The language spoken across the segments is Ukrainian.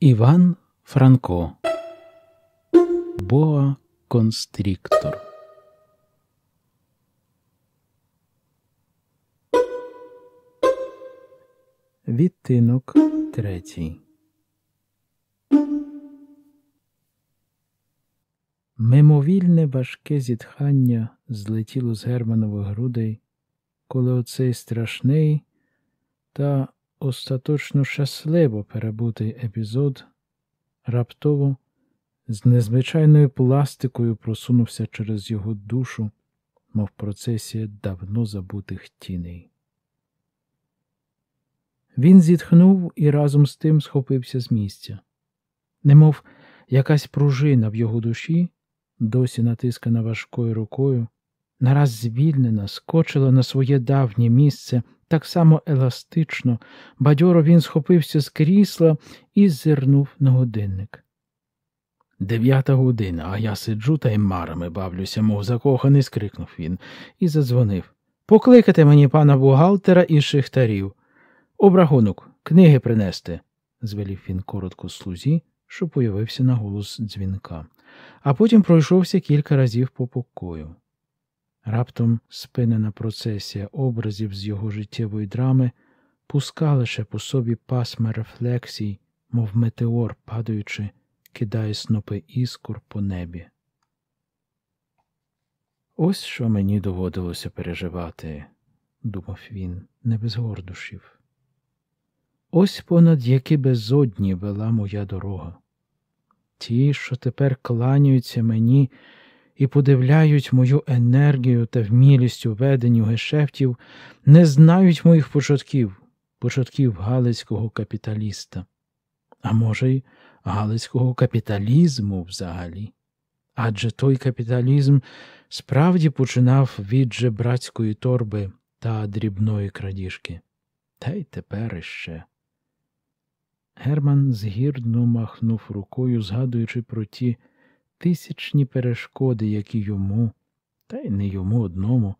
Іван Франко Боа Констріктор Відтинок третій. Мимовільне важке зітхання злетіло з Германових грудей, коли оцей страшний та остаточно щасливо перебутий епізод раптово з незвичайною пластикою просунувся через його душу, мов процесі давно забутих тіней. Він зітхнув і разом з тим схопився з місця, немов якась пружина в його душі, досі натискана важкою рукою, нараз звільнена, скочила на своє давнє місце. Так само еластично, бадьоро він схопився з крісла і зирнув на годинник. Дев'ята година, а я сиджу та й марами бавлюся, мов закоханий, скрикнув він, і задзвонив. Покликайте мені пана бухгалтера і шихтарів. Обрахунок, книги принести, звелів він коротко слузі, що появився на голос дзвінка, а потім пройшовся кілька разів по покою. Раптом спинена процесія образів з його життєвої драми пускала ще по собі пасма рефлексій, мов метеор, падаючи, кидає снопи іскор по небі. Ось що мені доводилося переживати, думав він, не без гордушів. Ось понад які безодні вела моя дорога. Ті, що тепер кланяються мені і подивляють мою енергію та вмілість у веденню гешефтів, не знають моїх початків, початків галицького капіталіста, а може й галицького капіталізму взагалі. Адже той капіталізм справді починав від жебрацької торби та дрібної крадіжки. Та й тепер іще. Герман згірно махнув рукою, згадуючи про ті тисячні перешкоди, які йому, та й не йому одному,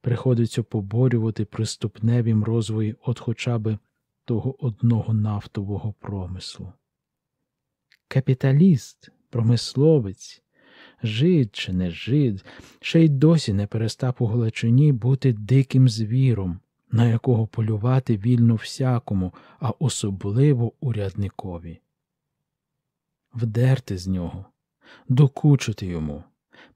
приходиться поборювати приступневім розвої от хоча б того одного нафтового промислу. Капіталіст, промисловець, жид чи не жид, ще й досі не перестав у Галичині бути диким звіром, на якого полювати вільно всякому, а особливо урядникові. Вдерти з нього, докучити йому,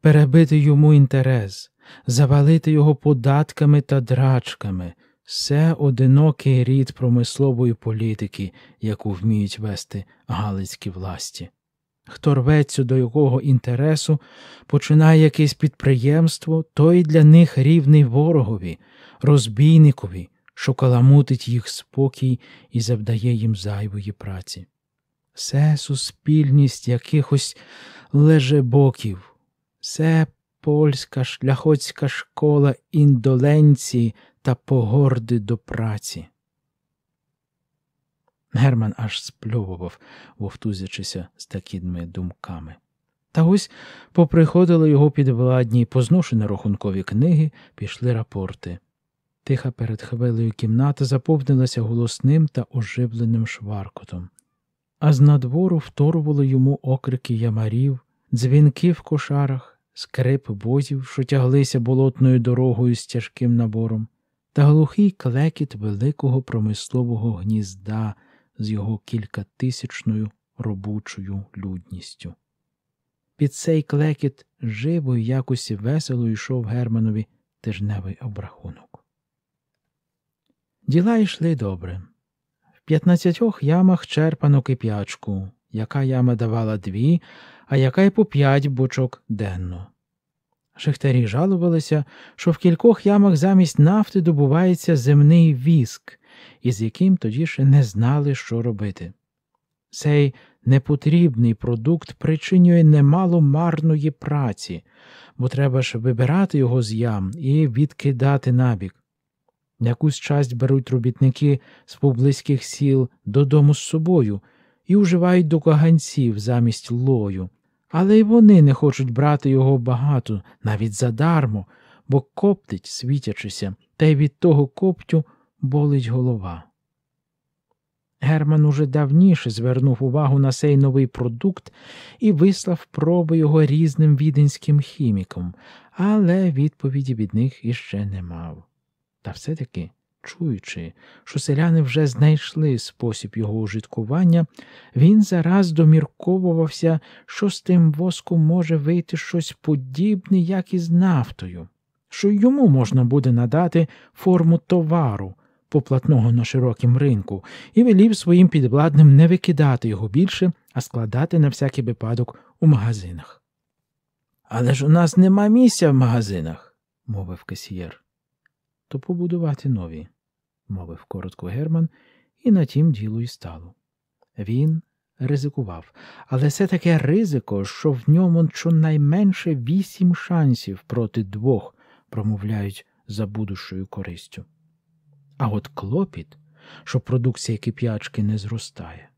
перебити йому інтерес, завалити його податками та драчками, все одинокий рід промислової політики, яку вміють вести галицькі власті. Хто рветься до якого інтересу, починає якесь підприємство, той для них рівний ворогові, розбійникові, що каламутить їх спокій і завдає їм зайвої праці все суспільність якихось лежебоків, все польська шляхоцька школа індоленції та погорди до праці. Герман аж спльовував, вовтузячися з такими думками. Та ось поприходили його підвладні, позношені рахункові книги, пішли рапорти. Тиха перед хвилею кімната заповнилася голосним та оживленим шваркотом а з надвору вторвали йому окрики ямарів, дзвінки в кошарах, скрип возів, що тяглися болотною дорогою з тяжким набором, та глухий клекіт великого промислового гнізда з його кількатисячною робочою людністю. Під цей клекіт живо і якось весело йшов Германові тижневий обрахунок. Діла йшли добре п'ятнадцятьох ямах черпану кип'ячку, яка яма давала дві, а яка й по п'ять бочок денно. Шихтарі жалувалися, що в кількох ямах замість нафти добувається земний віск, із яким тоді ще не знали, що робити. Цей непотрібний продукт причинює немало марної праці, бо треба ж вибирати його з ям і відкидати набік. Якусь часть беруть робітники з поблизьких сіл додому з собою і уживають до каганців замість лою, але й вони не хочуть брати його багато, навіть задармо, бо коптить, світячися, та й від того коптю болить голова. Герман уже давніше звернув увагу на цей новий продукт і вислав проби його різним віденським хімікам, але відповіді від них іще не мав. Та все-таки, чуючи, що селяни вже знайшли спосіб його ужиткування, він зараз домірковувався, що з тим воском може вийти щось подібне, як і з нафтою, що йому можна буде надати форму товару. Поплатного на широкім ринку, і велів своїм підвладним не викидати його більше, а складати на всякий випадок у магазинах. Але ж у нас нема місця в магазинах, мовив касієр то побудувати нові, мовив коротко Герман, і на тім діло й стало. Він ризикував, але це таке ризико, що в ньому щонайменше вісім шансів проти двох промовляють за будущою користю. А от клопіт, що продукція кип'ячки не зростає.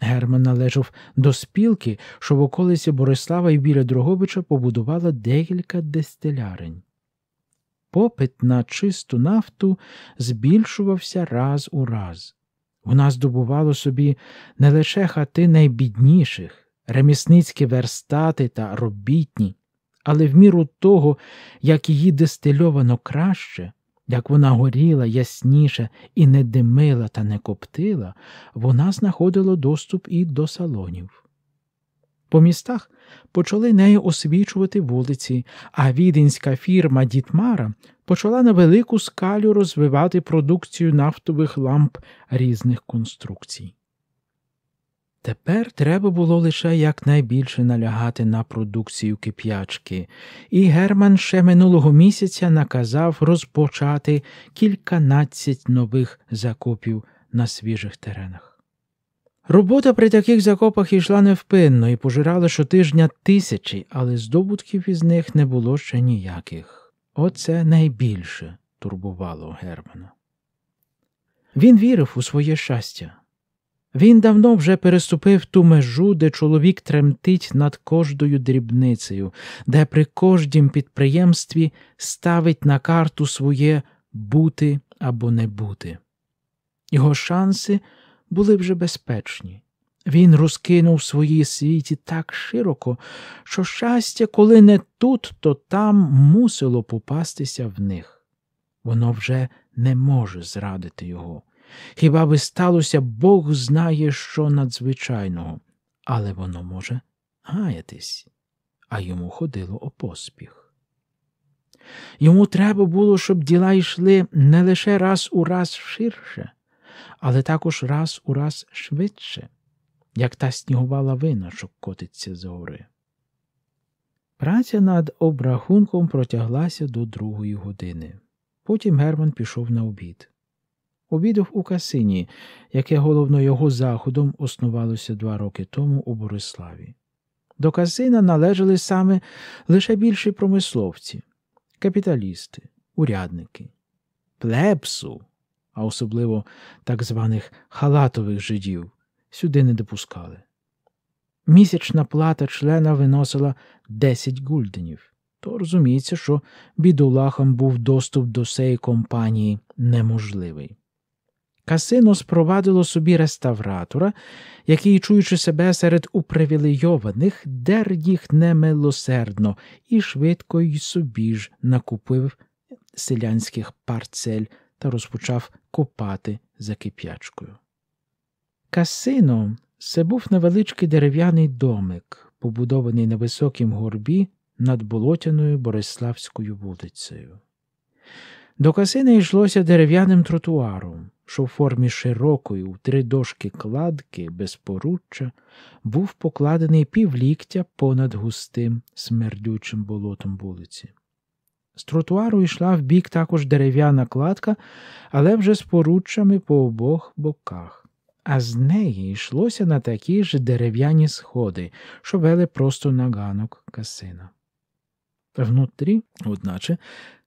Герман належав до спілки, що в околиці Борислава і біля Дрогобича побудувала декілька дистилярень попит на чисту нафту збільшувався раз у раз. Вона здобувала собі не лише хати найбідніших, ремісницькі верстати та робітні, але в міру того, як її дистильовано краще, як вона горіла ясніше і не димила та не коптила, вона знаходила доступ і до салонів. По містах почали нею освічувати вулиці, а віденська фірма Дітмара почала на велику скалю розвивати продукцію нафтових ламп різних конструкцій. Тепер треба було лише якнайбільше налягати на продукцію кип'ячки, і Герман ще минулого місяця наказав розпочати кільканадцять нових закупів на свіжих теренах. Робота при таких закопах йшла невпинно і пожирала щотижня тисячі, але здобутків із них не було ще ніяких. Оце найбільше турбувало Германа. Він вірив у своє щастя. Він давно вже переступив ту межу, де чоловік тремтить над кожною дрібницею, де при кождім підприємстві ставить на карту своє бути або не бути. Його шанси були вже безпечні. Він розкинув свої світі так широко, що щастя, коли не тут, то там мусило попастися в них. Воно вже не може зрадити його. Хіба би сталося, Бог знає, що надзвичайного, але воно може гаятись, а йому ходило о поспіх. Йому треба було, щоб діла йшли не лише раз у раз ширше але також раз у раз швидше, як та снігова лавина, що котиться з гори. Праця над обрахунком протяглася до другої години. Потім Герман пішов на обід. Обідав у Касині, яке головно його заходом основалося два роки тому у Бориславі. До Касина належали саме лише більші промисловці, капіталісти, урядники. Плепсу а особливо так званих халатових жидів, сюди не допускали. Місячна плата члена виносила 10 гульденів, то розуміється, що бідулахам був доступ до цієї компанії неможливий. Касино спровадило собі реставратора, який, чуючи себе серед упривілейованих, дер їх немилосердно і швидко й собі ж накупив селянських парцель та розпочав копати за кип'ячкою. Касино це був невеличкий дерев'яний домик, побудований на високім горбі над болотяною Бориславською вулицею. До касини йшлося дерев'яним тротуаром, що в формі широкої, у три дошки кладки без поруччя, був покладений півліктя понад густим, смердючим болотом вулиці. З тротуару йшла в бік також дерев'яна кладка, але вже з поруччями по обох боках, а з неї йшлося на такі ж дерев'яні сходи, що вели просто на ганок касина. Внутрі, одначе,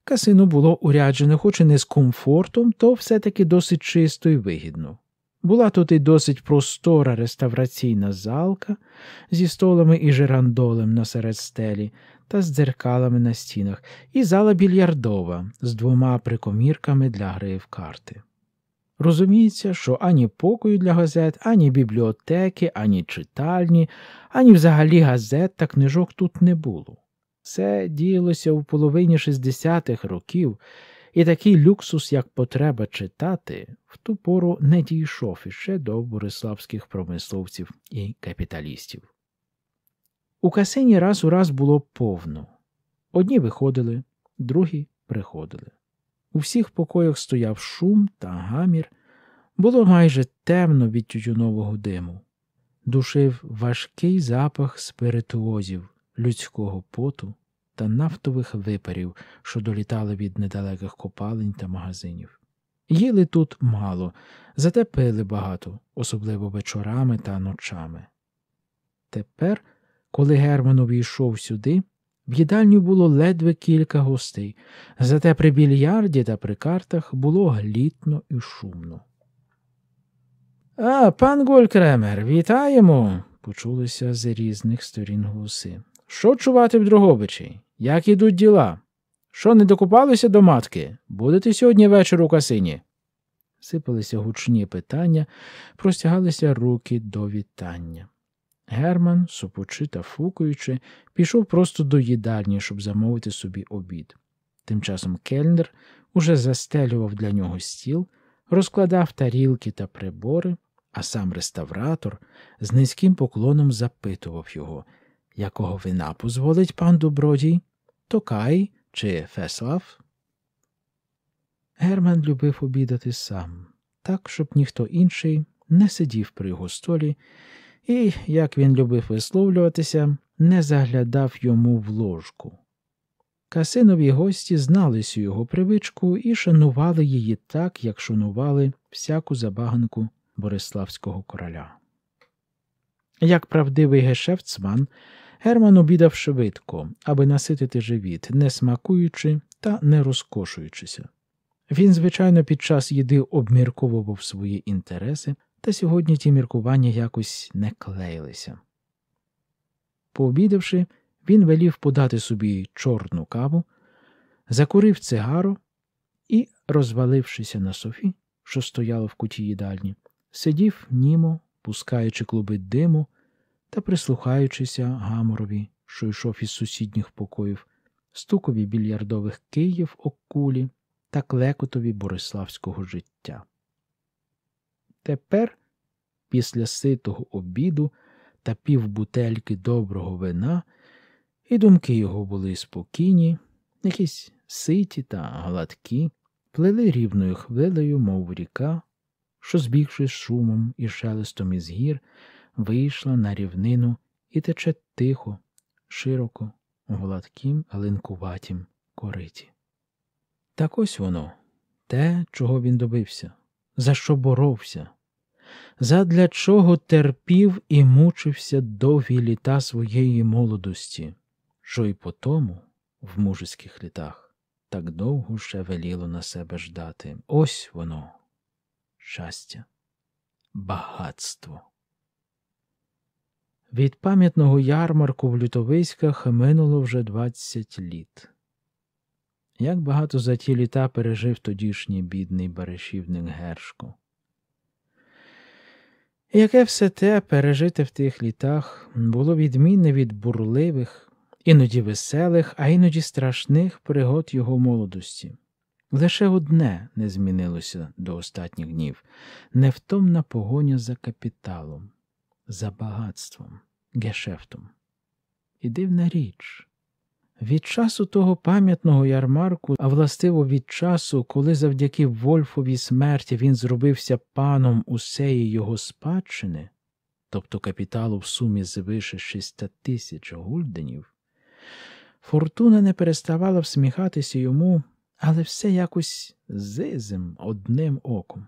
касину було уряджено, хоч і не з комфортом, то все таки досить чисто і вигідно. Була тут і досить простора реставраційна залка зі столами і жерандолем насеред стелі та з дзеркалами на стінах, і зала більярдова з двома прикомірками для гри в карти. Розуміється, що ані покою для газет, ані бібліотеки, ані читальні, ані взагалі газет та книжок тут не було. Це діялося в половині 60-х років і такий люксус, як потреба читати, в ту пору не дійшов іще до бориславських промисловців і капіталістів. У касині раз у раз було повно. Одні виходили, другі приходили. У всіх покоях стояв шум та гамір, було майже темно від тютюнового диму, душив важкий запах спиритуозів, людського поту та нафтових випарів, що долітали від недалеких копалень та магазинів. Їли тут мало, зате пили багато, особливо вечорами та ночами. Тепер, коли Герман увійшов сюди, в їдальню було ледве кілька гостей, зате при більярді та при картах було глітно і шумно. А, пан Голькремер, вітаємо, почулися з різних сторін голоси. Що чувати в Дрогобичі? Як ідуть діла? Що не докупалися до матки? Будете сьогодні вечір у касині? Сипалися гучні питання, простягалися руки до вітання. Герман, супучи та фукуючи, пішов просто до їдальні, щоб замовити собі обід. Тим часом кельнер уже застелював для нього стіл, розкладав тарілки та прибори, а сам реставратор з низьким поклоном запитував його якого вина позволить пан добродій? Токай чи Феслав? Герман любив обідати сам, так, щоб ніхто інший не сидів при його столі і, як він любив висловлюватися, не заглядав йому в ложку. Касинові гості знали цю його привичку і шанували її так, як шанували всяку забаганку Бориславського короля. Як правдивий гешефтсман, Герман обідав швидко, аби наситити живіт, не смакуючи та не розкошуючися. Він, звичайно, під час їди обмірковував свої інтереси, та сьогодні ті міркування якось не клеїлися. Пообідавши, він велів подати собі чорну каву, закурив цигару і, розвалившися на софі, що стояло в куті їдальні, сидів, німо, пускаючи клуби диму та прислухаючися гаморові, що йшов із сусідніх покоїв, стукові більярдових Київ окулі та клекотові бориславського життя. Тепер, після ситого обіду та півбутельки доброго вина, і думки його були спокійні, якісь ситі та гладкі, плели рівною хвилею, мов ріка, що, збігши шумом і шелестом із гір, вийшла на рівнину і тече тихо, широко, гладким, линкуватім кориті. Так ось воно, те, чого він добився, за що боровся, задля чого терпів і мучився довгі літа своєї молодості, що й потому в мужицьких літах так довго ще веліло на себе ждати. Ось воно, щастя, багатство. Від пам'ятного ярмарку в Лютовиськах минуло вже 20 літ. Як багато за ті літа пережив тодішній бідний Берешівник Гершко. Яке все те пережити в тих літах було відмінне від бурливих, іноді веселих, а іноді страшних пригод його молодості. Лише одне не змінилося до останніх днів невтомна погоня за капіталом за багатством, гешефтом. І дивна річ. Від часу того пам'ятного ярмарку, а властиво від часу, коли завдяки Вольфовій смерті він зробився паном усеї його спадщини, тобто капіталу в сумі звише 6 тисяч гульденів, фортуна не переставала всміхатися йому, але все якось зизим одним оком.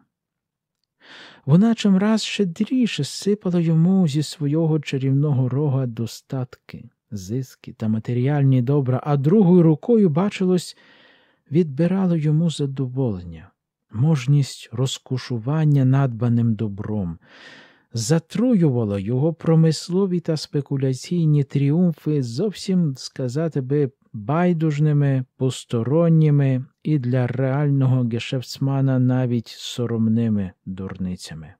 Вона чимраз щедріше сипала йому зі свого чарівного рога достатки, зиски та матеріальні добра, а другою рукою, бачилось, відбирала йому задоволення, можність розкушування надбаним добром, затруювала його промислові та спекуляційні тріумфи, зовсім сказати би байдужними, посторонніми і для реального гешефцмана навіть соромними дурницями.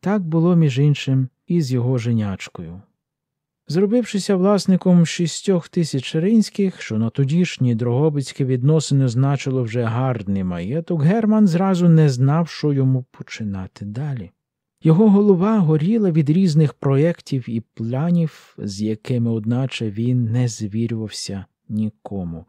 Так було між іншим і з його женячкою. Зробившися власником шістьох тисяч ринських, що на тодішні дрогобицькі відносини значило вже гарний маєток, Герман зразу не знав, що йому починати далі. Його голова горіла від різних проєктів і планів, з якими, одначе, він не звірювався нікому.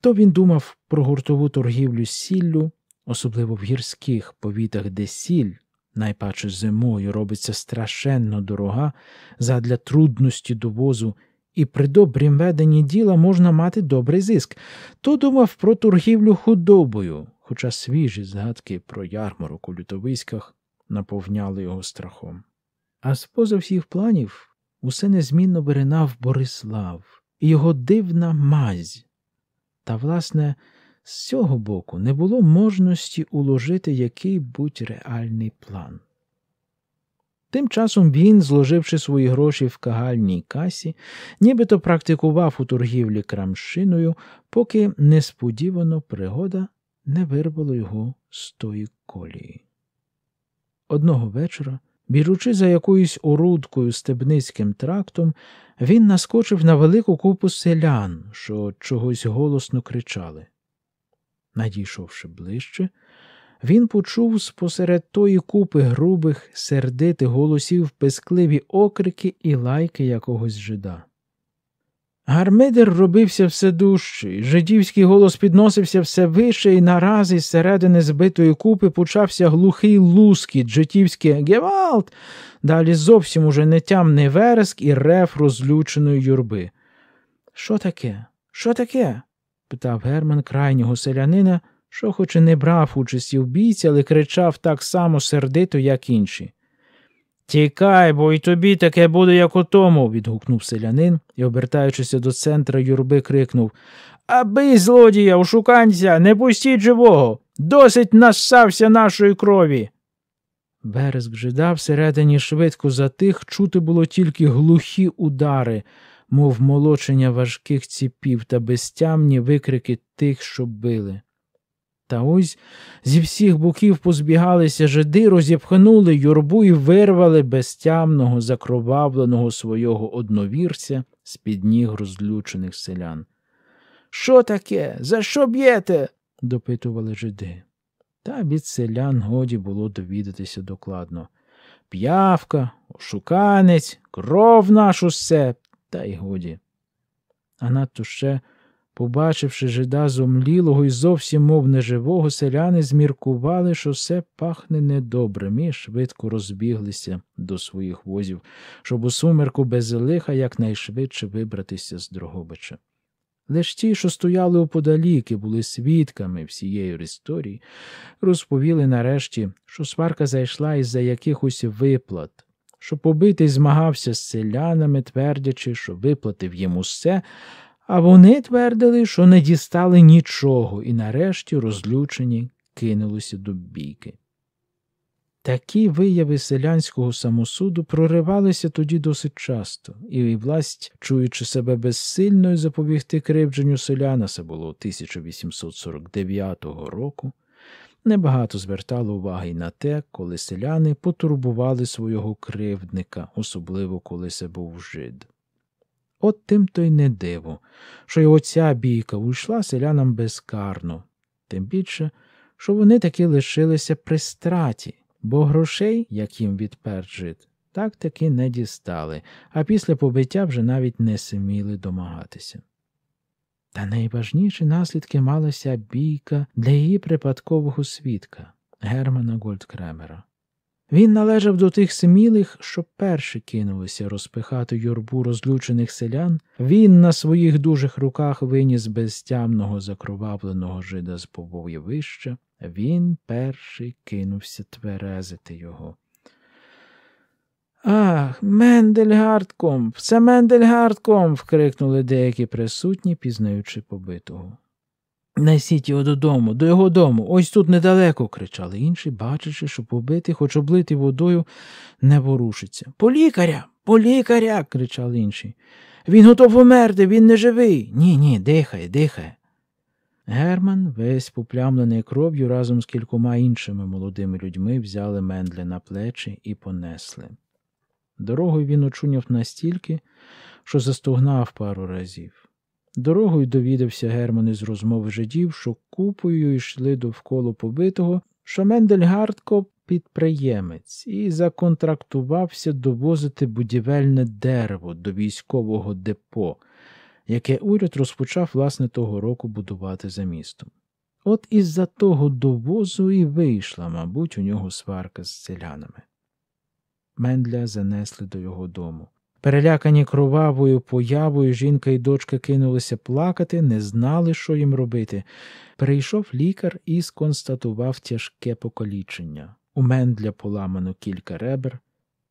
То він думав про гуртову торгівлю сіллю, особливо в гірських повітах, де сіль, найпаче зимою, робиться страшенно дорога задля трудності довозу. І при добрім веденні діла можна мати добрий зиск, то думав про торгівлю худобою, хоча свіжі згадки про ярмарок у Лютовиськах наповняли його страхом. А споза всіх планів усе незмінно виринав Борислав і його дивна мазь. Та, власне, з цього боку не було можності уложити який будь реальний план. Тим часом він, зложивши свої гроші в кагальній касі, нібито практикував у торгівлі крамшиною, поки несподівано пригода не вирвала його з тої колії. Одного вечора, біжучи за якоюсь орудкою стебницьким трактом, він наскочив на велику купу селян, що чогось голосно кричали. Надійшовши ближче, він почув спосеред тої купи грубих, сердитих голосів пескливі окрики і лайки якогось жида. Гармидер робився все дужчий, жидівський голос підносився все вище, і наразі з середини збитої купи почався глухий лускіт, житівське «Гевалт!», далі зовсім уже нетямний вереск і рев розлюченої юрби. Що таке? Що таке? питав Герман крайнього селянина, що хоч і не брав участі в бійці, але кричав так само сердито, як інші. Тікай, бо й тобі таке буде, як у тому, відгукнув селянин і, обертаючися до центра юрби, крикнув Аби, злодія, ушуканця, не пустіть живого. Досить нассався нашої крові. Березг жида всередині швидко затих, чути було тільки глухі удари, мов молочення важких ціпів та безтямні викрики тих, що били. Та ось зі всіх боків позбігалися жиди, розіпхнули юрбу і вирвали безтямного, закровавленого свого одновірця з під ніг розлючених селян. Що таке? За що б'єте? допитували жиди. Та від селян годі було довідатися докладно. П'явка, ошуканець, кров нашу все, та й годі. А надто ще Побачивши жида зомлілого і зовсім, мов неживого, селяни зміркували, що все пахне недобрим, і швидко розбіглися до своїх возів, щоб у сумерку без лиха якнайшвидше вибратися з Дрогобича. Лиш ті, що стояли оподалік і були свідками всієї історії, розповіли нарешті, що сварка зайшла із за якихось виплат, що побитий змагався з селянами, твердячи, що виплатив їм усе. А вони твердили, що не дістали нічого і, нарешті, розлючені, кинулися до бійки. Такі вияви селянського самосуду проривалися тоді досить часто, і власть, чуючи себе безсильною запобігти кривдженню селяна, це було 1849 року, небагато звертала уваги й на те, коли селяни потурбували свого кривдника, особливо коли це був жид. От тим то й не диво, що й оця бійка уйшла селянам безкарно, тим більше, що вони таки лишилися при страті, бо грошей, як їм відпер жит, так таки не дістали, а після побиття вже навіть не суміли домагатися. Та найважніші наслідки малася бійка для її припадкового свідка Германа Гольдкремера. Він належав до тих смілих, що перші кинулися розпихати юрбу розлючених селян, він на своїх дужих руках виніс безтямного закровавленого жида з побоєвища, він перший кинувся тверезити його. Ах, Мендельгардкомф! Це Мендельгардкомф!» – вкрикнули деякі присутні, пізнаючи побитого. Несіть його додому, до його дому, ось тут недалеко, кричали інші, бачачи, що побитий, хоч облитий водою, не ворушиться. По лікаря, по лікаря. кричали інші. Він готов померти, він не живий. Ні, ні, дихає, дихає. Герман, весь поплямлений кров'ю, разом з кількома іншими молодими людьми взяли Мендля на плечі і понесли. Дорогою він очуняв настільки, що застогнав пару разів. Дорогою довідався Герман із розмови жидів, що купою йшли довкола побитого, що Мендельгардко підприємець і законтрактувався довозити будівельне дерево до військового депо, яке уряд розпочав власне того року будувати за містом. От із за того довозу і вийшла, мабуть, у нього сварка з селянами. Мендля занесли до його дому. Перелякані кровавою появою, жінка і дочка кинулися плакати, не знали, що їм робити. Перейшов лікар і сконстатував тяжке покалічення. У Мендля поламано кілька ребер,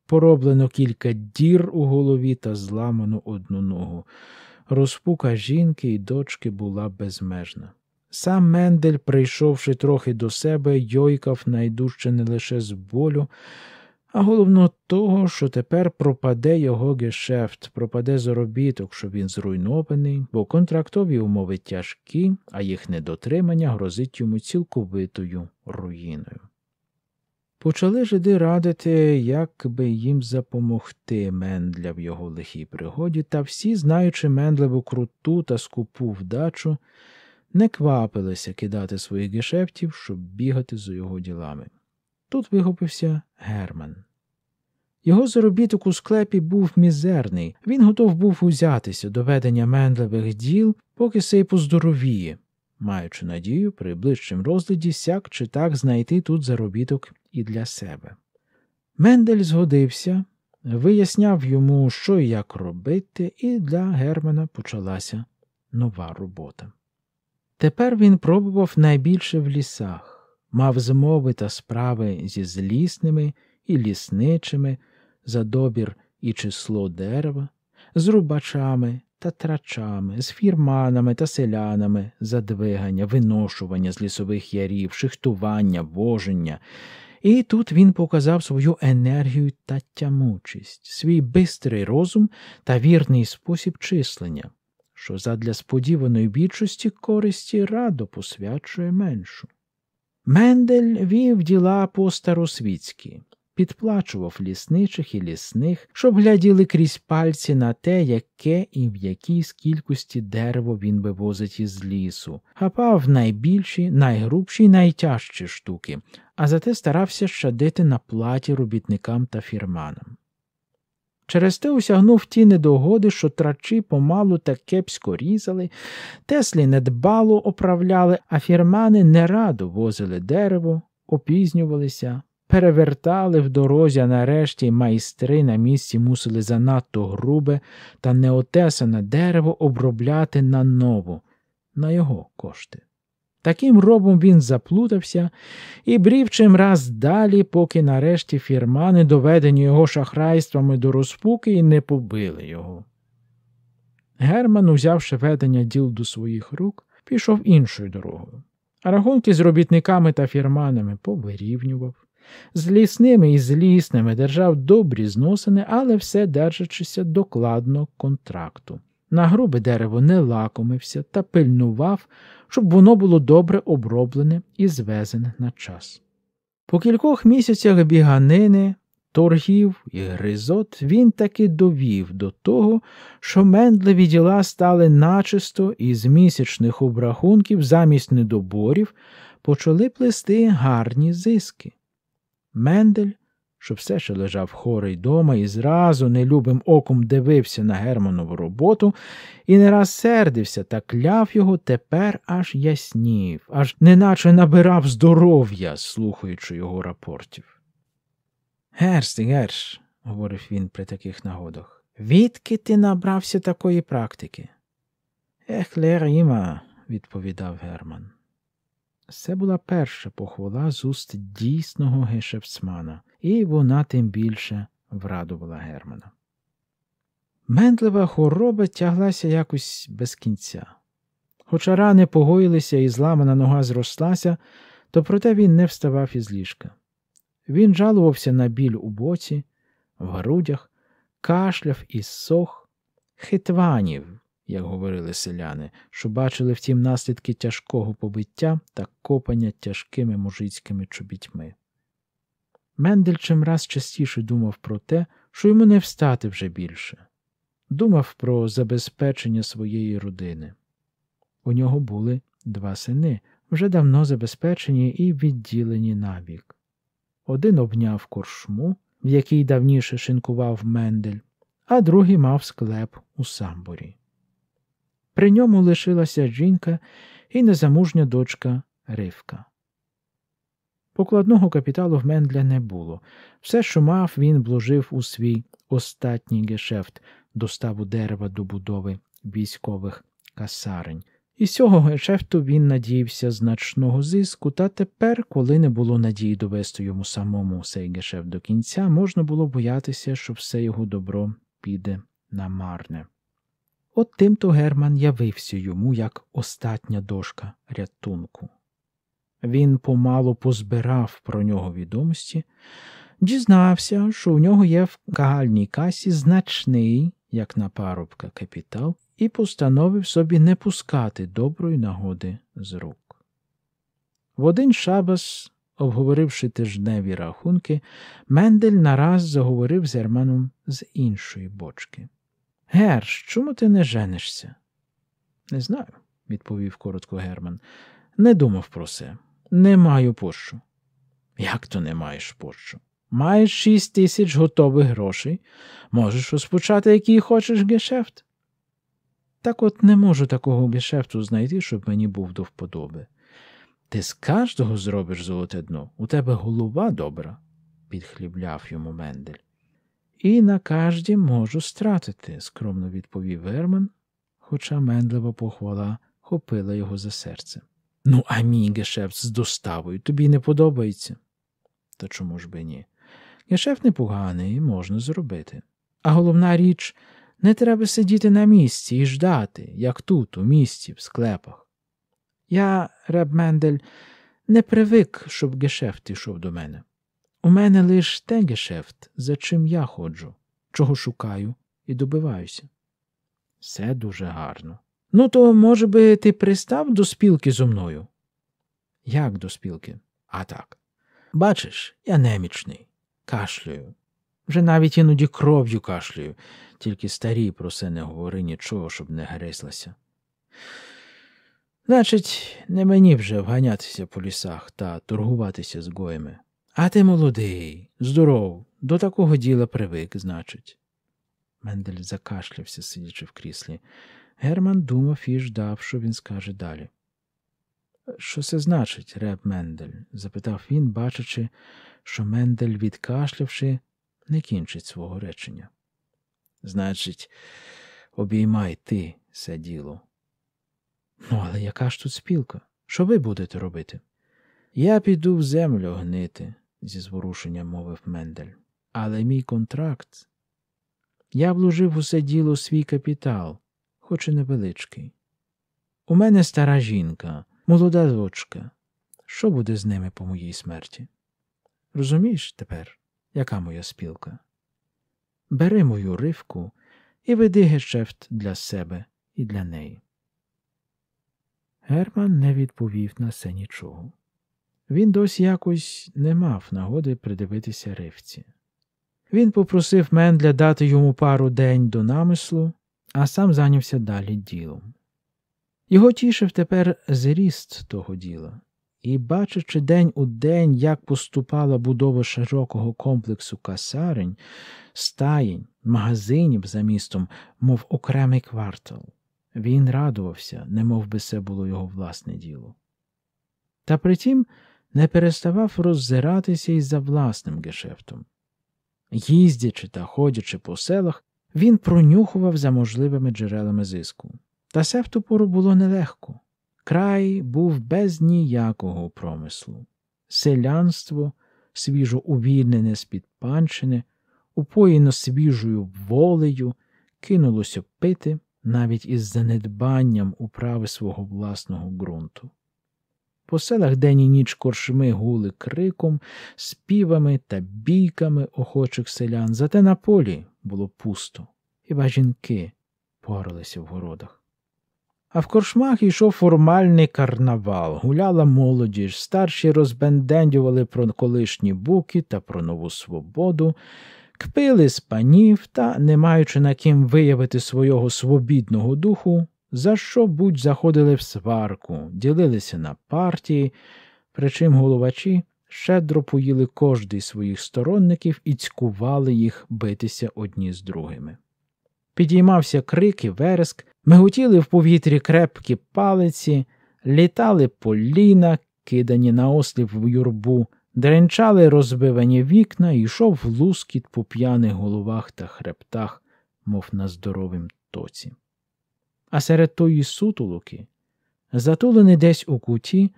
пороблено кілька дір у голові та зламано одну ногу. Розпука жінки і дочки була безмежна. Сам Мендель, прийшовши трохи до себе, йойкав найдужче не лише з болю а головно того, що тепер пропаде його гешефт, пропаде заробіток, що він зруйнований, бо контрактові умови тяжкі, а їх недотримання грозить йому цілковитою руїною. Почали жиди радити, як би їм запомогти Мендля в його лихій пригоді, та всі, знаючи Мендлеву круту та скупу вдачу, не квапилися кидати своїх гешефтів, щоб бігати за його ділами. Тут вигупився Герман. Його заробіток у склепі був мізерний, він готов був узятися до ведення мендлевих діл, поки сей поздоровіє, маючи надію при ближчим розгляді сяк чи так знайти тут заробіток і для себе. Мендель згодився, виясняв йому, що і як робити, і для Германа почалася нова робота. Тепер він пробував найбільше в лісах мав змови та справи зі злісними і лісничими за добір і число дерева, з рубачами та трачами, з фірманами та селянами за двигання, виношування з лісових ярів, шихтування, воження. І тут він показав свою енергію та тямучість, свій бистрий розум та вірний спосіб числення, що задля сподіваної більшості користі радо посвячує меншу. Мендель вів діла по старосвітськи, підплачував лісничих і лісних, щоб гляділи крізь пальці на те, яке і в якій скількості дерево він вивозить із лісу, хапав найбільші, найгрубші і найтяжчі штуки, а зате старався щадити на платі робітникам та фірманам. Через те осягнув ті недогоди, що трачі помалу та кепсько різали, теслі недбало оправляли, а фірмани нерадо возили дерево, опізнювалися, перевертали в дорозі, а нарешті майстри на місці мусили занадто грубе та неотесане дерево обробляти наново, на його кошти. Таким робом він заплутався і брів чим раз далі, поки нарешті фірмани, доведені його шахрайствами до розпуки, і не побили його. Герман, узявши ведення діл до своїх рук, пішов іншою дорогою. Рахунки з робітниками та фірманами повирівнював, з лісними і злісними держав добрі зносини, але все держачися докладно контракту на грубе дерево не лакомився та пильнував, щоб воно було добре оброблене і звезене на час. По кількох місяцях біганини, торгів і гризот він таки довів до того, що мендливі діла стали начисто із місячних обрахунків замість недоборів почали плести гарні зиски. Мендель що все ще лежав хорий дома і зразу нелюбим оком дивився на Германову роботу і не раз сердився та кляв його, тепер аж яснів, аж неначе набирав здоров'я, слухаючи його рапортів. Герст, Герш, говорив він при таких нагодах, відки ти набрався такої практики? Ех, Лерима, відповідав Герман. Це була перша похвала з уст дійсного гешефцмана, і вона тим більше врадувала Германа. Ментлева хвороба тяглася якось без кінця. Хоча рани погоїлися і зламана нога зрослася, то проте він не вставав із ліжка. Він жалувався на біль у боці, в грудях, кашляв і сох, хитванів, як говорили селяни, що бачили втім наслідки тяжкого побиття та копання тяжкими мужицькими чобітьми. Мендель чимраз частіше думав про те, що йому не встати вже більше, думав про забезпечення своєї родини. У нього були два сини, вже давно забезпечені і відділені набік. Один обняв коршму, в якій давніше шинкував Мендель, а другий мав склеп у самбурі. При ньому лишилася жінка і незамужня дочка Ривка. Покладного капіталу в Мендля не було. Все, що мав, він вложив у свій остатній гешефт доставу дерева до будови військових касарень. Із цього гешефту він надіявся значного зиску, та тепер, коли не було надії довести йому самому цей гешефт до кінця, можна було боятися, що все його добро піде на марне. От тим-то Герман явився йому як остатня дошка рятунку. Він помалу позбирав про нього відомості, дізнався, що у нього є в кагальній касі значний, як на парубка, капітал, і постановив собі не пускати доброї нагоди з рук. В один шабас, обговоривши тижневі рахунки, Мендель нараз заговорив з Германом з іншої бочки. Герш, чому ти не женишся? Не знаю, відповів коротко Герман. Не думав про це. Не маю пощу. Як то не маєш пощу? Маєш шість тисяч готових грошей. Можеш розпочати, який хочеш гешефт. Так от не можу такого гешефту знайти, щоб мені був до вподоби. Ти з кожного зробиш золоте дно, у тебе голова добра, підхлібляв йому Мендель. І на кажді можу стратити, скромно відповів Герман, хоча мендлива похвала хопила його за серце. Ну, а мій гешефт з доставою тобі не подобається. Та чому ж би ні? Гешефт непоганий, можна зробити. А головна річ не треба сидіти на місці і ждати, як тут, у місті, в склепах. Я, реб Мендель, не привик, щоб гешефт йшов до мене. У мене лиш те гешефт, за чим я ходжу, чого шукаю і добиваюся. Все дуже гарно. Ну, то, може би, ти пристав до спілки зо мною? Як до спілки? А так. Бачиш, я немічний, кашлюю. Вже навіть іноді кров'ю кашлюю, тільки старій про це не говори нічого, щоб не гризлася. Значить, не мені вже вганятися по лісах та торгуватися з гоями. А ти молодий, здоров, до такого діла привик, значить. Мендель закашлявся, сидячи в кріслі. Герман думав і ждав, що він скаже далі. Що це значить, реб Мендель? запитав він, бачачи, що Мендель, відкашлявши, не кінчить свого речення. Значить, обіймай ти це діло. Ну, але яка ж тут спілка? Що ви будете робити? Я піду в землю гнити зі зворушенням мовив Мендель. Але мій контракт. Я вложив усе діло свій капітал, хоч і невеличкий. У мене стара жінка, молода дочка. Що буде з ними по моїй смерті? Розумієш тепер, яка моя спілка? Бери мою ривку і веди гешефт для себе і для неї. Герман не відповів на це нічого. Він досі якось не мав нагоди придивитися ривці. Він попросив Мендля дати йому пару день до намислу, а сам зайнявся далі ділом. Його тішив тепер зріст того діла, і, бачачи день у день, як поступала будова широкого комплексу касарень, стаїнь, магазинів за містом, мов окремий квартал, він радувався, не би це було його власне діло. Та притім не переставав роззиратися і за власним гешефтом. Їздячи та ходячи по селах, він пронюхував за можливими джерелами зиску. Та се в ту пору було нелегко. Край був без ніякого промислу. Селянство, свіжо увільнене з-під панщини, упоєно свіжою волею, кинулося пити навіть із занедбанням управи свого власного ґрунту. По селах день і ніч коршми гули криком, співами та бійками охочих селян, зате на полі було пусто, хіба жінки поралися в городах. А в коршмах йшов формальний карнавал, гуляла молодіж, старші розбендендювали про колишні буки та про нову свободу, кпили з панів та, не маючи на ким виявити свого свобідного духу, за що будь заходили в сварку, ділилися на партії, причим головачі щедро поїли кожний своїх сторонників і цькували їх битися одні з другими. Підіймався крик і вереск, миготіли в повітрі крепкі палиці, літали поліна, кидані на ослів в юрбу, дренчали розбивані вікна і йшов лускіт по п'яних головах та хребтах, мов на здоровім тоці а серед тої сутулоки, затулений десь у куті,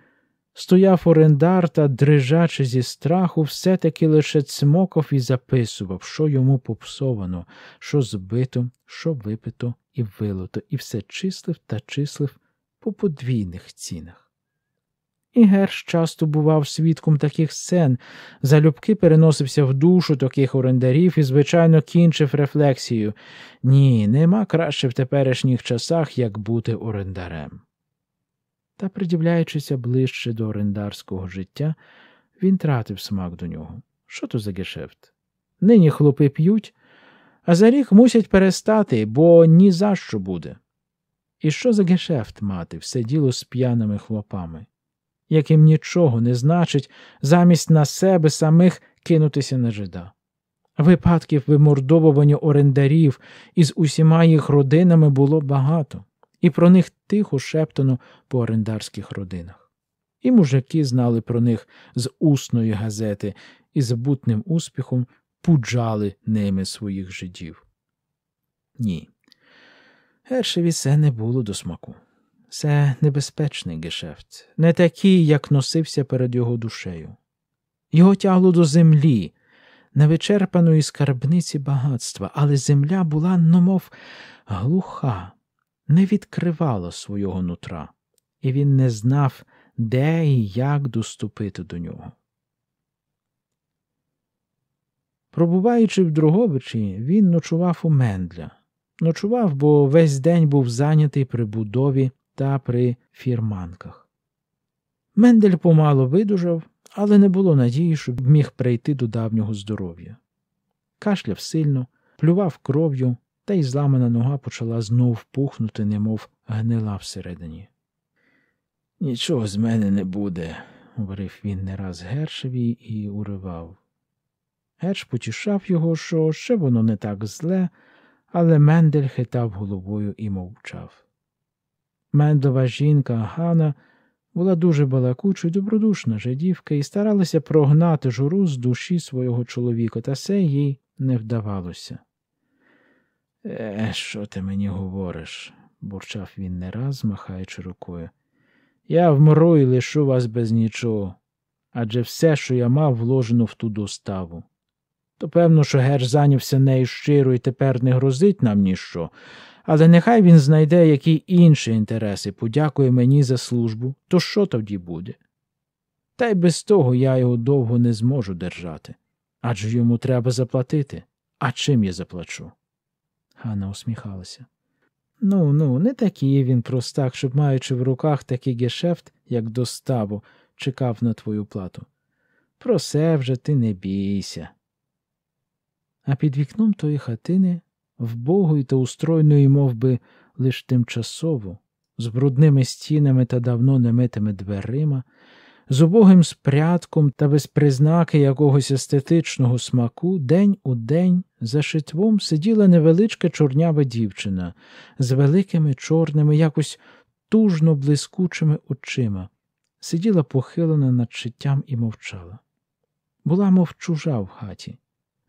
стояв орендар та, дрижачи зі страху, все-таки лише цмоков і записував, що йому попсовано, що збито, що випито і вилото, і все числив та числив по подвійних цінах. І Герш часто бував свідком таких сцен, залюбки переносився в душу таких орендарів і, звичайно, кінчив рефлексію ні, нема краще в теперішніх часах, як бути орендарем. Та, придивляючися ближче до орендарського життя, він тратив смак до нього. Що то за гешефт? Нині хлопи п'ють, а за рік мусять перестати, бо ні за що буде. І що за гешефт мати все діло з п'яними хлопами? яким нічого не значить, замість на себе самих кинутися на жида. Випадків вимордовування орендарів із усіма їх родинами було багато, і про них тихо шептано по орендарських родинах. І мужики знали про них з усної газети і з бутним успіхом пуджали ними своїх жидів. Ні. Гершеві це не було до смаку. Це небезпечний гешефт, не такий, як носився перед його душею. Його тягло до землі, невичерпаної скарбниці багатства, але земля була, немов глуха, не відкривала свого нутра, і він не знав, де і як доступити до нього. Пробуваючи в Дроговичі, він ночував у Мендля. Ночував, бо весь день був зайнятий при будові та при фірманках. Мендель помало видужав, але не було надії, що міг прийти до давнього здоров'я. Кашляв сильно, плював кров'ю, та й зламана нога почала знов пухнути, немов гнила всередині. Нічого з мене не буде, говорив він не раз Гершеві і уривав. Герш потішав його, що ще воно не так зле, але Мендель хитав головою і мовчав. Мендова жінка Гана була дуже балакуча і добродушна жидівка і старалася прогнати журу з душі свого чоловіка, та все їй не вдавалося. Е, що ти мені говориш? бурчав він не раз, махаючи рукою. Я вмру і лишу вас без нічого, адже все, що я мав, вложено в ту доставу. То певно, що герш зайнявся нею щиро і тепер не грозить нам ніщо, але нехай він знайде які інші інтереси, подякує мені за службу, то що тоді буде? Та й без того я його довго не зможу держати, адже йому треба заплатити. А чим я заплачу? Ганна усміхалася. Ну, ну, не такий він простак, щоб, маючи в руках такий гешефт, як доставу, чекав на твою плату. Про це вже ти не бійся а під вікном тої хатини, вбогої та устройної мов би, лиш тимчасово, з брудними стінами та давно немитими дверима, з убогим спрятком та без признаки якогось естетичного смаку, день у день за шитвом сиділа невеличка чорнява дівчина з великими чорними, якось тужно блискучими очима, сиділа похилена над шиттям і мовчала. Була мов чужа в хаті.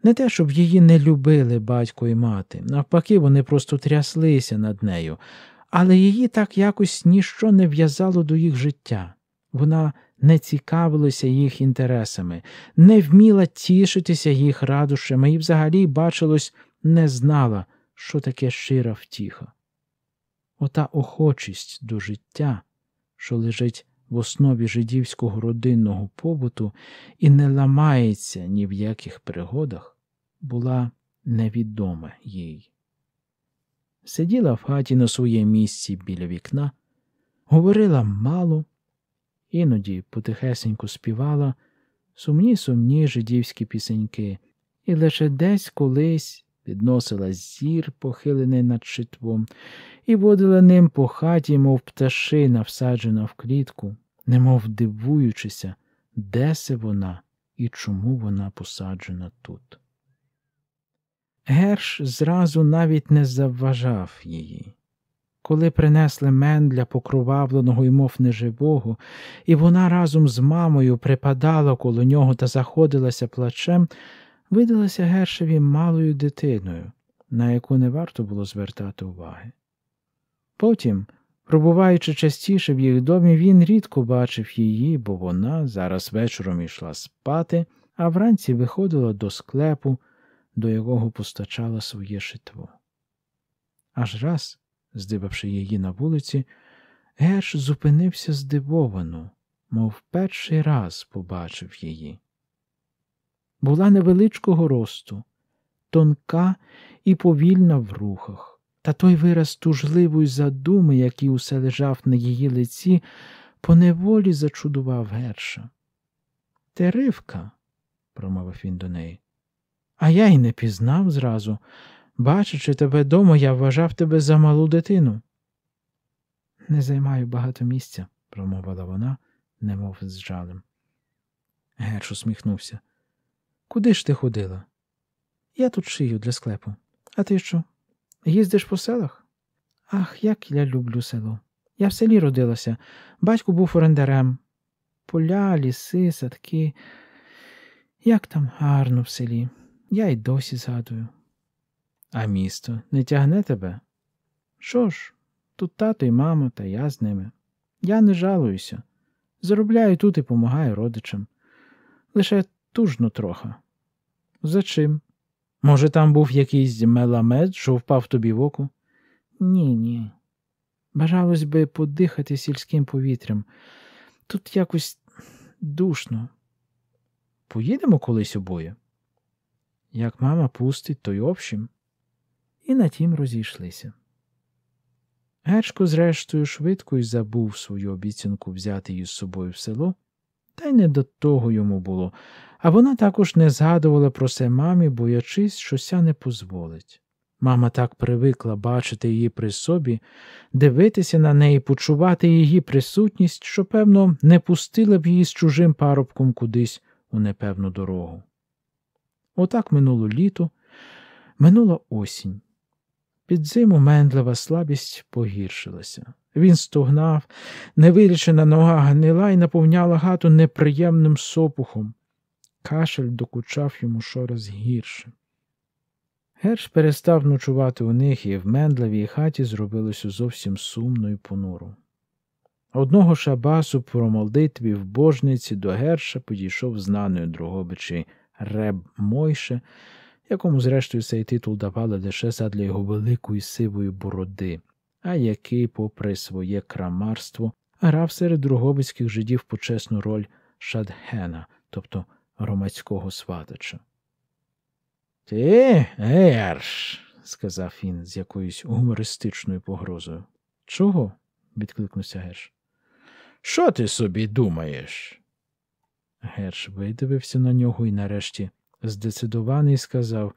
Не те, щоб її не любили батько і мати, навпаки, вони просто тряслися над нею, але її так якось ніщо не в'язало до їх життя. Вона не цікавилася їх інтересами, не вміла тішитися їх радушами і, взагалі, бачилось, не знала, що таке щира втіха. Ота охочість до життя, що лежить в основі жидівського родинного побуту і не ламається ні в яких пригодах, була невідома їй. Сиділа в хаті на своєму місці біля вікна, говорила мало, іноді потихесенько співала сумні сумні жидівські пісеньки, і лише десь колись підносила зір, похилений над щитвом, і водила ним по хаті, мов пташина, всаджена в клітку, немов дивуючися, де се вона і чому вона посаджена тут. Герш зразу навіть не завважав її. Коли принесли мен для покровавленого й мов неживого, і вона разом з мамою припадала коло нього та заходилася плачем, видалася гершеві малою дитиною, на яку не варто було звертати уваги. Потім, пробуваючи частіше в їх домі, він рідко бачив її, бо вона зараз вечором йшла спати, а вранці виходила до склепу, до якого постачала своє шитво. Аж раз, здибавши її на вулиці, Герш зупинився здивовано, мов перший раз побачив її була невеличкого росту, тонка і повільна в рухах, та той вираз тужливої задуми, який усе лежав на її лиці, поневолі зачудував Герша. Теривка, промовив він до неї, а я й не пізнав зразу. Бачачи тебе дома, я вважав тебе за малу дитину. Не займаю багато місця, промовила вона, немов з жалем. Герш усміхнувся. Куди ж ти ходила? Я тут шию для склепу. А ти що? Їздиш по селах? Ах, як я люблю село. Я в селі родилася. Батько був орендарем. Поля, ліси, садки. Як там гарно в селі. Я й досі згадую. А місто не тягне тебе? Що ж, тут тато і мама, та я з ними. Я не жалуюся. Заробляю тут і помагаю родичам. Лише тужно трохи. За чим? Може, там був якийсь меламед, що впав тобі в оку? Ні, ні. Бажалось би подихати сільським повітрям. Тут якось душно. Поїдемо колись обоє. Як мама пустить, то й общим. І на тім розійшлися. Гершко, зрештою, швидко й забув свою обіцянку взяти її з собою в село та й не до того йому було, а вона також не згадувала про це мамі, боячись, що ся не позволить. Мама так привикла бачити її при собі, дивитися на неї, почувати її присутність, що, певно, не пустила б її з чужим парубком кудись у непевну дорогу. Отак минуло літо, минула осінь. Під зиму мендлива слабість погіршилася. Він стогнав, невирішена нога гнила і наповняла хату неприємним сопухом. Кашель докучав йому щораз гірше. Герш перестав ночувати у них, і в Мендлевій хаті зробилося зовсім сумно і понуро. Одного шабасу про молитві в божниці до Герша підійшов знаною другобичі Реб Мойше, якому, зрештою, цей титул давали лише задля його великої сивої бороди а який, попри своє крамарство, грав серед друговицьких жидів почесну роль шадгена, тобто громадського сватача. Ти герш, сказав він з якоюсь гумористичною погрозою. Чого? відкликнувся Герш. Що ти собі думаєш? Герш видивився на нього і нарешті здецидований сказав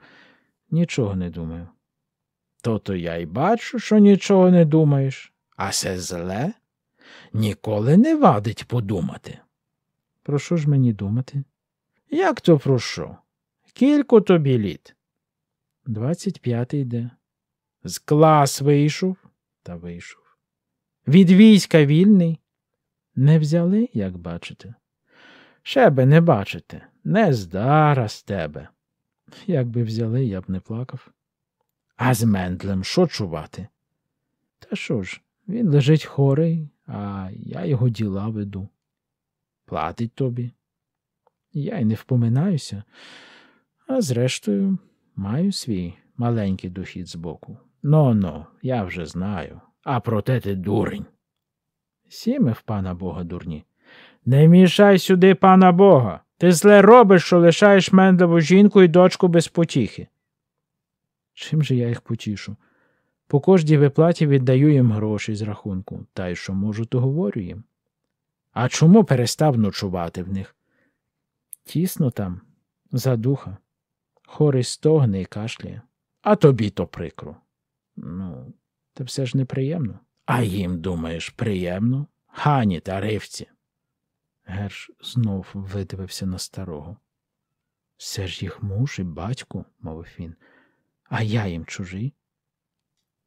нічого не думаю. То то я й бачу, що нічого не думаєш, а се зле ніколи не вадить подумати. Про що ж мені думати? Як то про що? Кілько тобі літ? Двадцять п'ятий де. З клас вийшов та вийшов. Від війська вільний. Не взяли, як бачите. Ще би не бачите, не здара з тебе. Якби взяли, я б не плакав. А з мендлем що чувати? Та що ж, він лежить хорий, а я його діла веду. Платить тобі. Я й не впоминаюся, а зрештою, маю свій маленький дохід збоку. Ну ну, я вже знаю, а проте ти дурень. Сіми в пана Бога дурні. Не мішай сюди, пана Бога. Ти зле робиш, що лишаєш Мендлеву жінку і дочку без потіхи. Чим же я їх потішу? По кожній виплаті віддаю їм гроші з рахунку, та й що можу, то говорю їм. А чому перестав ночувати в них? Тісно там, за духа, Хорий стогне і кашляє. А тобі то прикро. Ну, та все ж неприємно. А їм, думаєш, приємно? Гані та ривці. Герш знов видивився на старого. Все ж їх муж і батько, мовив він а я їм чужий.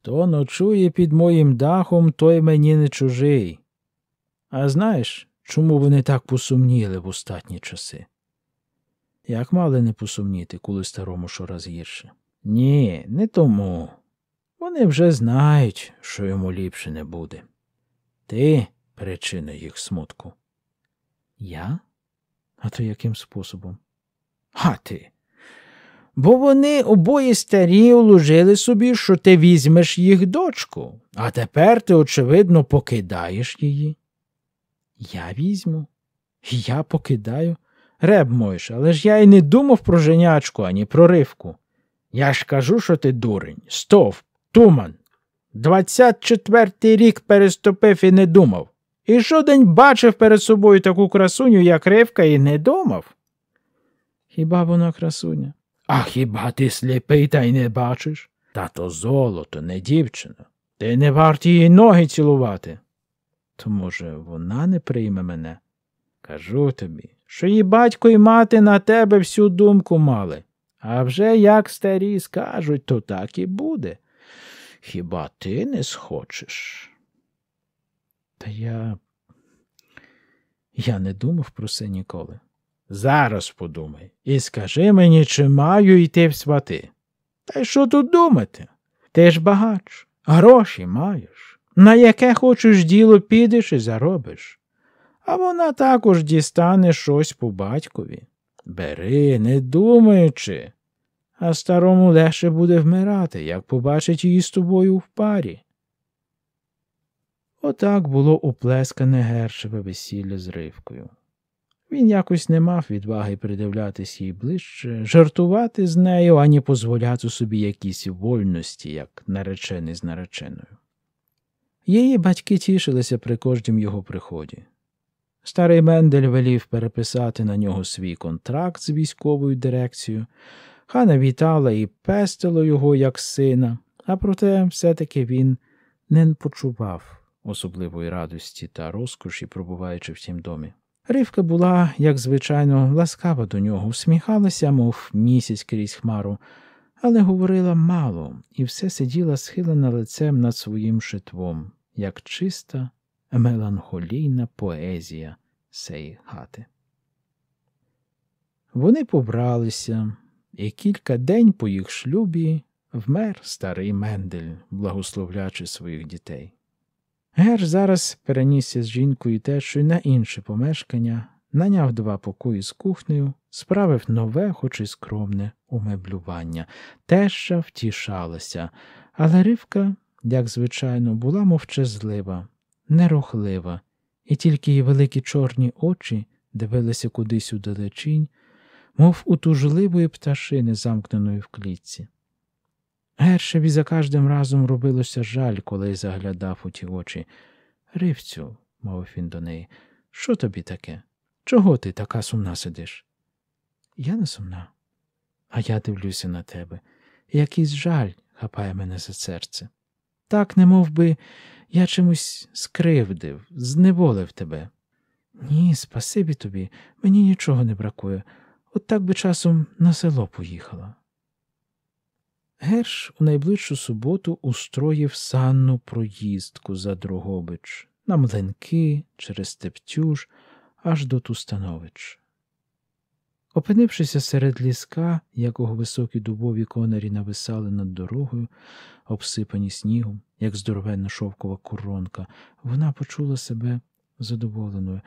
То ночує під моїм дахом, той мені не чужий. А знаєш, чому вони так посумніли в остатні часи? Як мали не посумніти, коли старому щораз гірше? Ні, не тому. Вони вже знають, що йому ліпше не буде. Ти причина їх смутку. Я? А то яким способом? А ти? бо вони обоє старі уложили собі, що ти візьмеш їх дочку, а тепер ти, очевидно, покидаєш її. Я візьму, я покидаю. ребмоєш, але ж я й не думав про женячку, ані про ривку. Я ж кажу, що ти дурень, стов, туман. Двадцять четвертий рік переступив і не думав. І жодень бачив перед собою таку красуню, як ривка, і не думав. Хіба вона красуня? А хіба ти сліпий та й не бачиш? Та то золото, не дівчина. Ти не варт її ноги цілувати. То, може, вона не прийме мене? Кажу тобі, що її батько і мати на тебе всю думку мали. А вже як старі скажуть, то так і буде. Хіба ти не схочеш? Та я. Я не думав про це ніколи. Зараз подумай і скажи мені, чи маю йти в свати. Та й що тут думати? Ти ж багач, гроші маєш. На яке хочеш діло підеш і заробиш. А вона також дістане щось по батькові. Бери, не думаючи, а старому легше буде вмирати, як побачить її з тобою в парі. Отак було уплескане гершеве весілля з ривкою. Він якось не мав відваги придивлятись їй ближче, жартувати з нею, ані дозволяти собі якісь вольності, як наречений з нареченою. Її батьки тішилися при кожнім його приході. Старий Мендель велів переписати на нього свій контракт з військовою дирекцією. Хана вітала і пестило його як сина, а проте все-таки він не почував особливої радості та розкоші, пробуваючи в тім домі. Ривка була, як звичайно, ласкава до нього, всміхалася, мов місяць крізь хмару, але говорила мало і все сиділа схилена лицем над своїм шитвом, як чиста, меланхолійна поезія сей хати. Вони побралися, і кілька день по їх шлюбі вмер старий Мендель, благословлячи своїх дітей. Герш зараз перенісся з жінкою тещою на інше помешкання, наняв два покої з кухнею, справив нове, хоч і скромне умеблювання. Теща втішалася, але Ривка, як звичайно, була мовчазлива, нерухлива, і тільки її великі чорні очі дивилися кудись у далечінь, мов у тужливої пташини, замкненої в клітці. Гершеві за кожним разом робилося жаль, коли заглядав у ті очі. Ривцю, мовив він до неї, що тобі таке? Чого ти така сумна сидиш? Я не сумна, а я дивлюся на тебе. Якийсь жаль хапає мене за серце. Так, не мов би, я чимось скривдив, зневолив тебе. Ні, спасибі тобі, мені нічого не бракує. От так би часом на село поїхала. Герш у найближчу суботу устроїв санну проїздку за Дрогобич на млинки через Тептюж аж до Тустанович. Опинившися серед ліска, якого високі дубові конарі нависали над дорогою, обсипані снігом, як здоровенна шовкова коронка, вона почула себе задоволеною.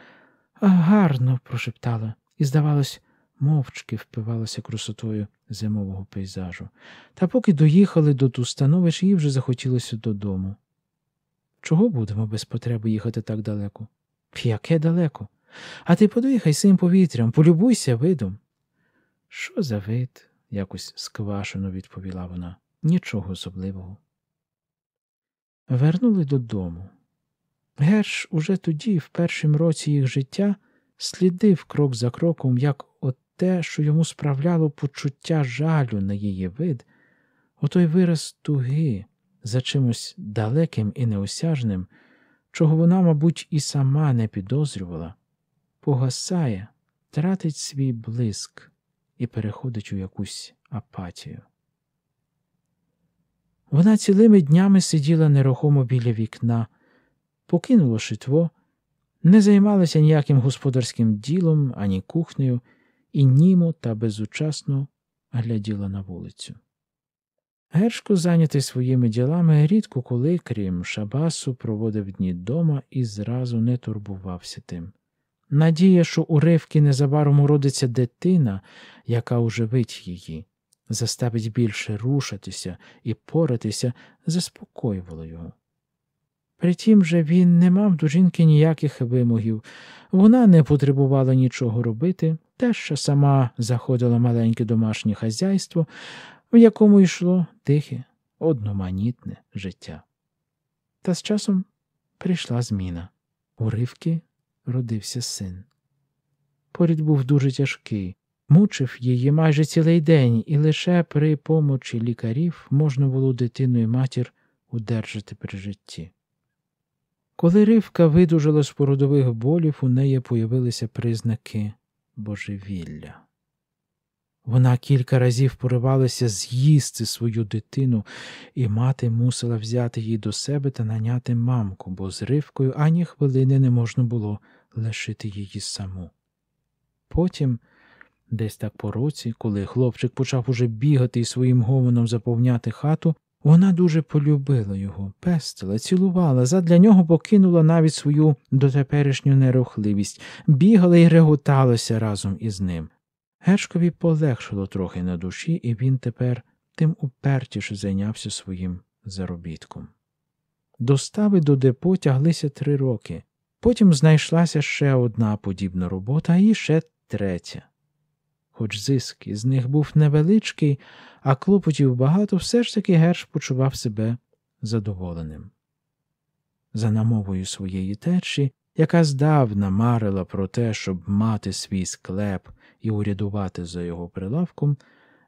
Гарно, прошептала, і, здавалось, мовчки впивалася красотою зимового пейзажу. Та поки доїхали до ту становищ, їй вже захотілося додому. Чого будемо без потреби їхати так далеко? Яке далеко? А ти подихай сим повітрям, полюбуйся видом. Що за вид? якось сквашено відповіла вона. Нічого особливого. Вернули додому. Герш уже тоді, в першому році їх життя, слідив крок за кроком, як те, що йому справляло почуття жалю на її вид, отой вираз туги за чимось далеким і неосяжним, чого вона, мабуть, і сама не підозрювала, погасає, тратить свій блиск і переходить у якусь апатію. Вона цілими днями сиділа нерухомо біля вікна, покинула шитво, не займалася ніяким господарським ділом ані кухнею і німо та безучасно гляділа на вулицю. Гершко, зайнятий своїми ділами, рідко коли, крім шабасу, проводив дні дома і зразу не турбувався тим. Надія, що у Ривки незабаром уродиться дитина, яка оживить її, заставить більше рушатися і поратися, заспокоювала його. Притім же він не мав до жінки ніяких вимогів, вона не потребувала нічого робити, те, що сама заходила маленьке домашнє хазяйство, в якому йшло тихе, одноманітне життя. Та з часом прийшла зміна. У Ривки родився син. Порід був дуже тяжкий, мучив її майже цілий день, і лише при помочі лікарів можна було дитину і матір удержати при житті. Коли ривка видужала з породових болів, у неї появилися признаки божевілля. Вона кілька разів поривалася з'їсти свою дитину, і мати мусила взяти її до себе та наняти мамку, бо з ривкою ані хвилини не можна було лишити її саму. Потім, десь так по році, коли хлопчик почав уже бігати і своїм гомоном заповняти хату, вона дуже полюбила його, пестила, цілувала, задля нього покинула навіть свою дотеперішню нерухливість, бігала і реготалася разом із ним. Гершкові полегшило трохи на душі, і він тепер тим упертіше зайнявся своїм заробітком. Достави до депо тяглися три роки, потім знайшлася ще одна подібна робота і ще третя. Хоч зиск із них був невеличкий, а клопотів багато, все ж таки Герш почував себе задоволеним. За намовою своєї течі, яка здавна марила про те, щоб мати свій склеп і урядувати за його прилавком,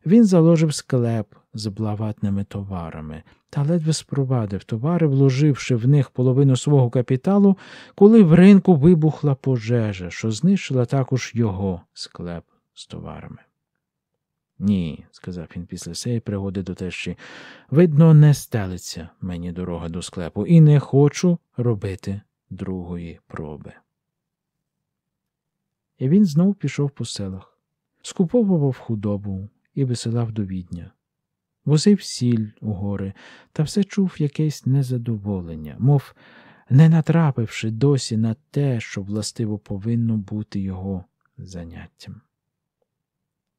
він заложив склеп з блаватними товарами та ледве спровадив товари, вложивши в них половину свого капіталу, коли в ринку вибухла пожежа, що знищила також його склеп з товарами. Ні, сказав він після цієї пригоди до тещі, видно, не стелиться мені дорога до склепу, і не хочу робити другої проби. І він знов пішов по селах, скуповував худобу і висилав до відня, возив сіль у гори та все чув якесь незадоволення, мов не натрапивши досі на те, що властиво повинно бути його заняттям.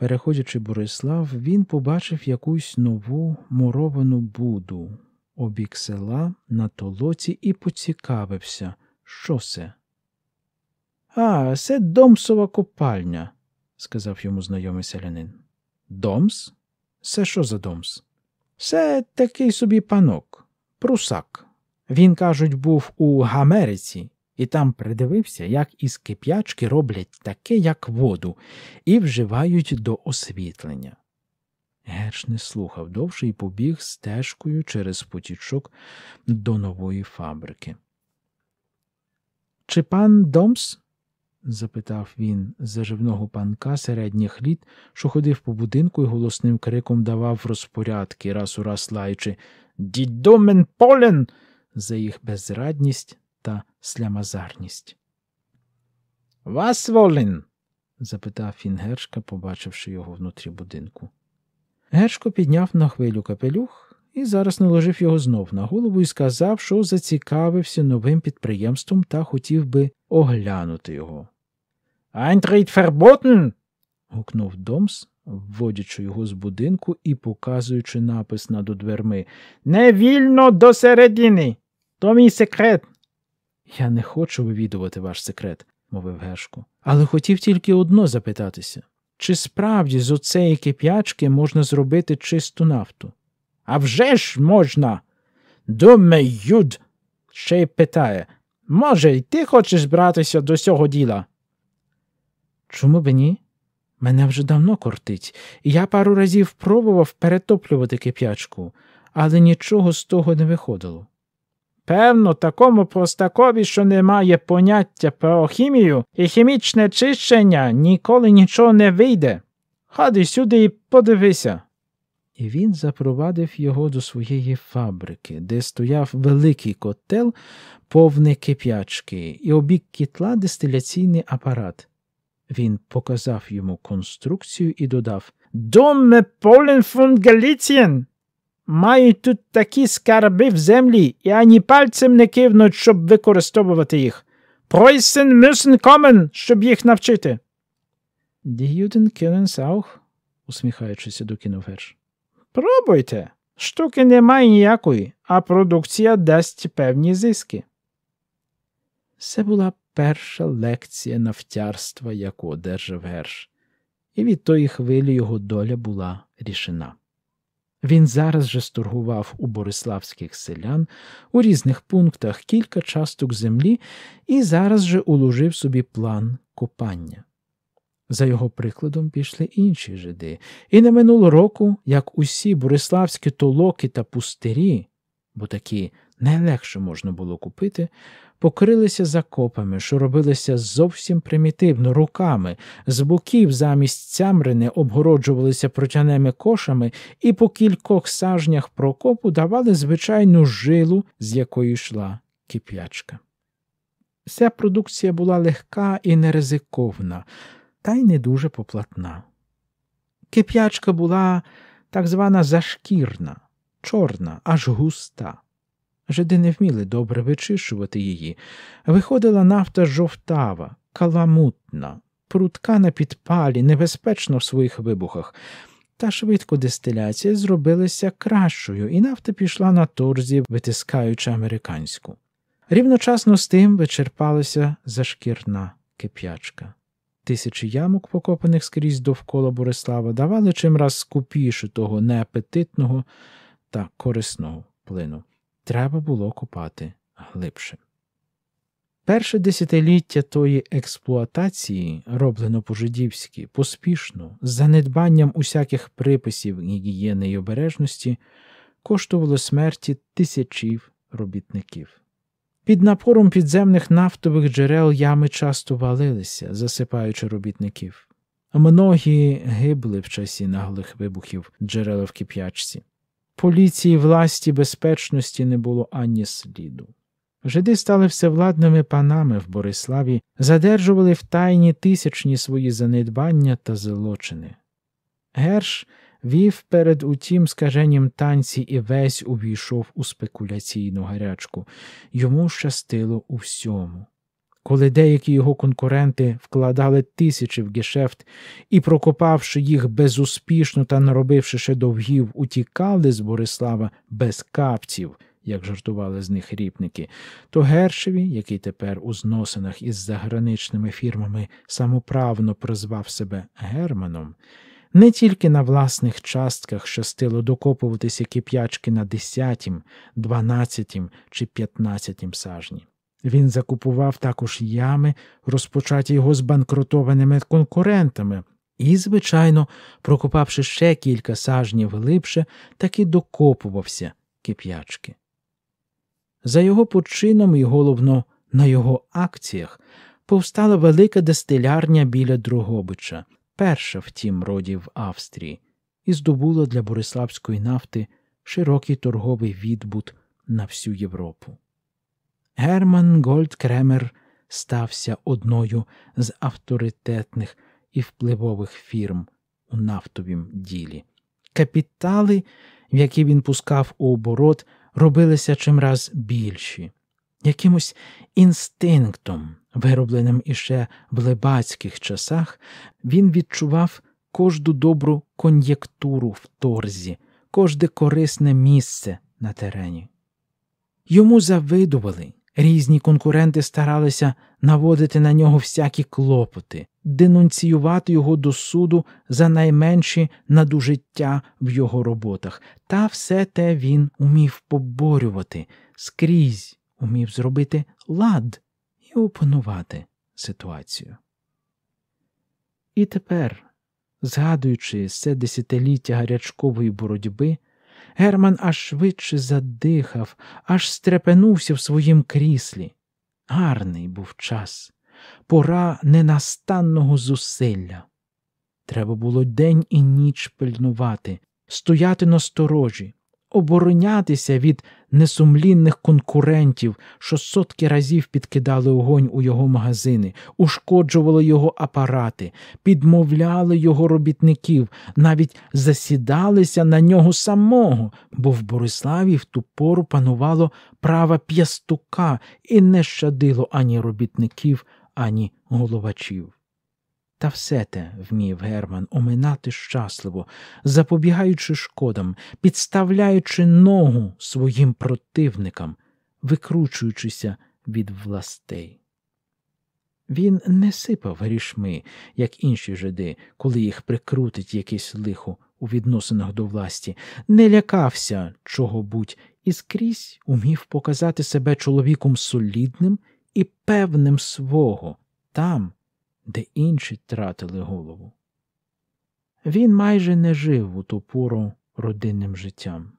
Переходячи Борислав, він побачив якусь нову муровану буду, обік села на толоці і поцікавився, що це. А, це Домсова копальня, сказав йому знайомий селянин. Домс? Це що за Домс? Це такий собі панок, прусак. Він, кажуть, був у Америці і там придивився, як із кип'ячки роблять таке, як воду, і вживають до освітлення. Герш не слухав довше і побіг стежкою через потічок до нової фабрики. Чи пан Домс? запитав він заживного панка середніх літ, що ходив по будинку і голосним криком давав розпорядки, раз у раз лаючи Дідомен полен за їх безрадність слямазарність. Вас волін? запитав він Гершка, побачивши його внутрі будинку. Гершко підняв на хвилю капелюх і зараз наложив його знов на голову і сказав, що зацікавився новим підприємством та хотів би оглянути його. «Айнтрейд ферботен!» – гукнув Домс, вводячи його з будинку і показуючи напис над дверми. «Не вільно до середини! То мій секрет. Я не хочу вивідувати ваш секрет, мовив Гешко. Але хотів тільки одно запитатися чи справді з оцеї кип'ячки можна зробити чисту нафту? «А вже ж можна. Думеюд ще й питає може, й ти хочеш братися до цього діла? Чому б ні? Мене вже давно кортить, я пару разів пробував перетоплювати кип'ячку, але нічого з того не виходило. Певно, такому простакові, що не має поняття про хімію і хімічне чищення ніколи нічого не вийде. Ходи сюди і подивися. І він запровадив його до своєї фабрики, де стояв великий котел, повний кип'ячки, і обік кітла дистиляційний апарат. Він показав йому конструкцію і додав Думе полен фун Галіцієн! Мають тут такі скарби в землі, і ані пальцем не кивнуть, щоб використовувати їх. Пройсен мюсен комен, щоб їх навчити. Діюден кілен саух, усміхаючись, докинув Герш. Пробуйте. Штуки немає ніякої, а продукція дасть певні зиски. Це була перша лекція навтярства, яку одержав Герш, і від тої хвилі його доля була рішена. Він зараз же сторгував у бориславських селян у різних пунктах кілька часток землі і зараз же уложив собі план копання. За його прикладом пішли інші жиди, і не минуло року, як усі бориславські толоки та пустирі, бо такі найлегше можна було купити, покрилися закопами, що робилися зовсім примітивно руками, з боків замість цямрини обгороджувалися протяними кошами і по кількох сажнях прокопу давали звичайну жилу, з якої йшла кип'ячка. Ця продукція була легка і неризиковна, та й не дуже поплатна. Кип'ячка була так звана зашкірна, чорна, аж густа. Жиди не вміли добре вичищувати її. Виходила нафта жовтава, каламутна, прутка на підпалі, небезпечна в своїх вибухах. Та швидко дистиляція зробилася кращою, і нафта пішла на торзі, витискаючи американську. Рівночасно з тим вичерпалася зашкірна кип'ячка. Тисячі ямок, покопаних скрізь довкола Борислава, давали чимраз скупіше того неапетитного та корисного плину треба було копати глибше. Перше десятиліття тої експлуатації, роблено по-жидівськи, поспішно, з занедбанням усяких приписів гігієни і обережності, коштувало смерті тисячів робітників. Під напором підземних нафтових джерел ями часто валилися, засипаючи робітників. Многі гибли в часі наглих вибухів джерела в кип'ячці поліції власті безпечності не було ані сліду. Жиди стали всевладними панами в Бориславі, задержували в тайні тисячні свої занедбання та злочини. Герш вів перед утім скаженім танці і весь увійшов у спекуляційну гарячку йому щастило у всьому коли деякі його конкуренти вкладали тисячі в гешефт і, прокопавши їх безуспішно та наробивши ще довгів, утікали з Борислава без капців, як жартували з них ріпники, то Гершеві, який тепер у зносинах із заграничними фірмами самоправно прозвав себе Германом, не тільки на власних частках щастило докопуватися кип'ячки на десятім, дванадцятім чи 15 сажні. Він закупував також ями, розпочаті його збанкротованими конкурентами, і, звичайно, прокопавши ще кілька сажнів глибше, таки докопувався кип'ячки. За його почином і головно на його акціях повстала велика дистилярня біля Дрогобича, перша втім в Австрії, і здобула для Бориславської нафти широкий торговий відбут на всю Європу. Герман Гольдкремер стався одною з авторитетних і впливових фірм у нафтовім ділі. Капітали, в які він пускав у оборот, робилися чимраз більші, якимось інстинктом, виробленим іще в лебацьких часах, він відчував кожну добру кон'єктуру в торзі, кожне корисне місце на терені. Йому завидували, Різні конкуренти старалися наводити на нього всякі клопоти, денонціювати його до суду за найменші надужиття в його роботах, та все те він умів поборювати, скрізь умів зробити лад і опанувати ситуацію. І тепер, згадуючи це десятиліття гарячкової боротьби. Герман аж швидше задихав, аж стрепенувся в своїм кріслі. Гарний був час, пора ненастанного зусилля. Треба було день і ніч пильнувати, стояти на сторожі, оборонятися від несумлінних конкурентів, що сотки разів підкидали огонь у його магазини, ушкоджували його апарати, підмовляли його робітників, навіть засідалися на нього самого, бо в Бориславі в ту пору панувало право п'ястука і не щадило ані робітників, ані головачів. Та все те вмів Герман оминати щасливо, запобігаючи шкодам, підставляючи ногу своїм противникам, викручуючися від властей. Він не сипав грішми, як інші жиди, коли їх прикрутить якесь лихо у відносинах до власті, не лякався чого будь і скрізь умів показати себе чоловіком солідним і певним свого там де інші тратили голову. Він майже не жив у ту пору родинним життям,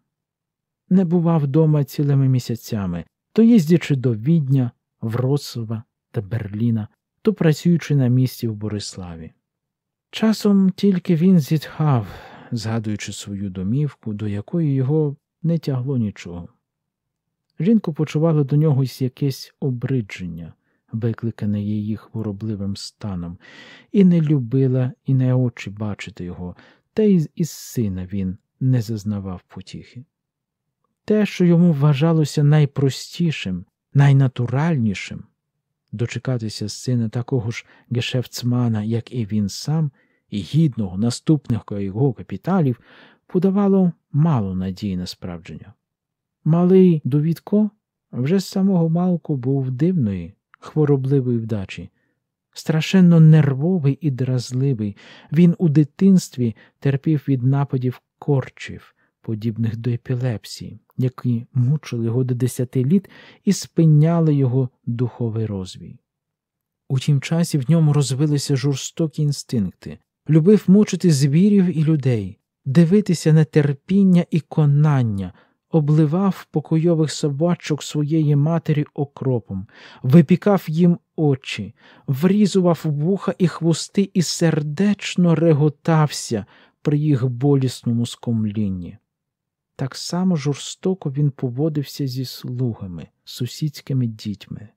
не бував вдома цілими місяцями, то їздячи до Відня, Вроцлава та Берліна, то працюючи на місці в Бориславі. Часом тільки він зітхав, згадуючи свою домівку, до якої його не тягло нічого. Жінку почувало до нього якесь обридження викликане її хворобливим станом, і не любила, і не очі бачити його, та й із сина він не зазнавав потіхи. Те, що йому вважалося найпростішим, найнатуральнішим дочекатися сина такого ж гешефцмана, як і він сам, і гідного наступника його капіталів, подавало мало надії на справдження. Малий довідко вже з самого малку був дивної, хворобливої вдачі. Страшенно нервовий і дразливий, він у дитинстві терпів від нападів корчів, подібних до епілепсії, які мучили його до десяти літ і спиняли його духовий розвій. У тім часі в ньому розвилися жорстокі інстинкти, любив мучити звірів і людей, дивитися на терпіння і конання обливав покойових собачок своєї матері окропом, випікав їм очі, врізував вуха і хвости і сердечно реготався при їх болісному скомлінні. Так само жорстоко він поводився зі слугами, сусідськими дітьми.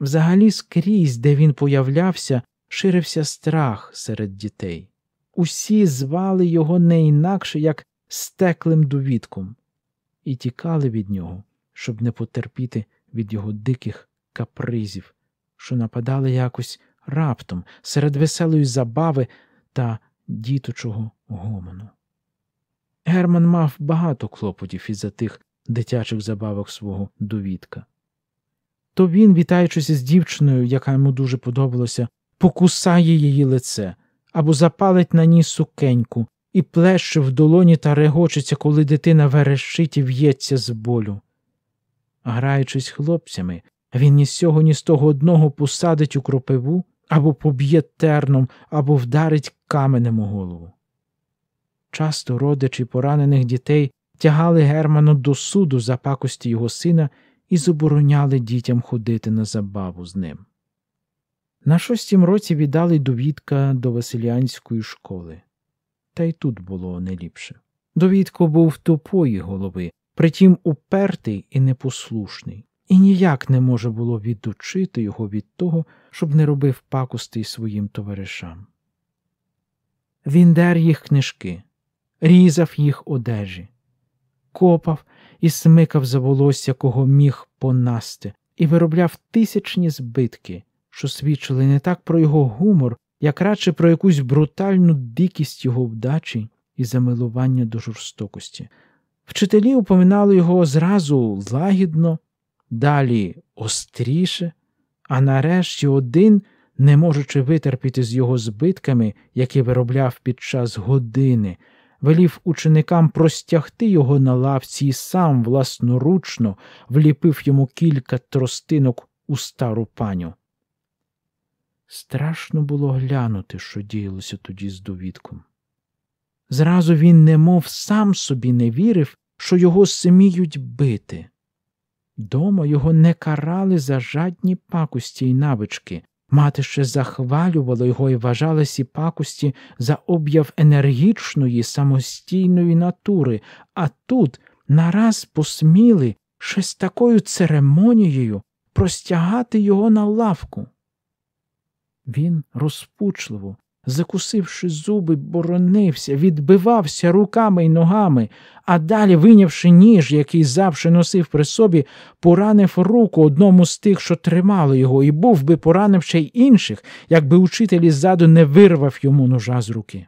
Взагалі, скрізь, де він появлявся, ширився страх серед дітей. Усі звали його не інакше, як стеклим довідком, і тікали від нього, щоб не потерпіти від його диких капризів, що нападали якось раптом серед веселої забави та діточого гомону. Герман мав багато клопотів із за тих дитячих забавок свого довідка. То він, вітаючись з дівчиною, яка йому дуже подобалася, покусає її лице або запалить на ній сукеньку, і плеще в долоні та регочеться, коли дитина верещить і в'ється з болю. Граючись хлопцями, він ні з цього, ні з того одного посадить у кропиву або поб'є терном, або вдарить каменем у голову. Часто родичі поранених дітей тягали Герману до суду за пакості його сина і забороняли дітям ходити на забаву з ним. На шостім році віддали довідка до Василіанської школи та й тут було не ліпше. Довідко був тупої голови, притім упертий і непослушний, і ніяк не може було відучити його від того, щоб не робив пакостей своїм товаришам. Він дер їх книжки, різав їх одежі, копав і смикав за волосся, кого міг понасти, і виробляв тисячні збитки, що свідчили не так про його гумор, як радше про якусь брутальну дикість його вдачі і замилування до жорстокості. Вчителі упоминали його зразу лагідно, далі остріше, а нарешті один, не можучи витерпіти з його збитками, які виробляв під час години, велів ученикам простягти його на лавці і сам власноручно вліпив йому кілька тростинок у стару паню. Страшно було глянути, що діялося тоді з довідком. Зразу він немов сам собі не вірив, що його сміють бити. Дома його не карали за жадні пакості й навички, мати ще захвалювала його і вважала сі пакості за об'яв енергічної, самостійної натури, а тут нараз посміли ще з такою церемонією простягати його на лавку. Він розпучливо, закусивши зуби, боронився, відбивався руками й ногами, а далі, вийнявши ніж, який завжди носив при собі, поранив руку одному з тих, що тримали його, і був би поранив ще й інших, якби учитель іззаду не вирвав йому ножа з руки.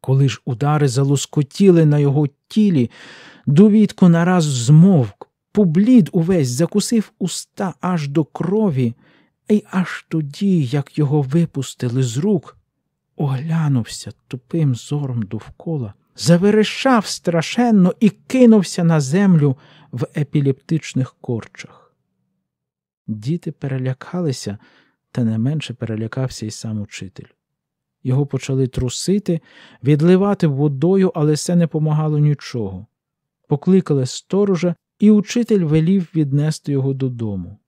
Коли ж удари залоскотіли на його тілі, довідко нараз змовк, поблід увесь закусив уста аж до крові. І аж тоді, як його випустили з рук, оглянувся тупим зором довкола, заверещав страшенно і кинувся на землю в епілептичних корчах. Діти перелякалися, та не менше перелякався й сам учитель. Його почали трусити, відливати водою, але все не помагало нічого. Покликали сторожа, і учитель велів віднести його додому.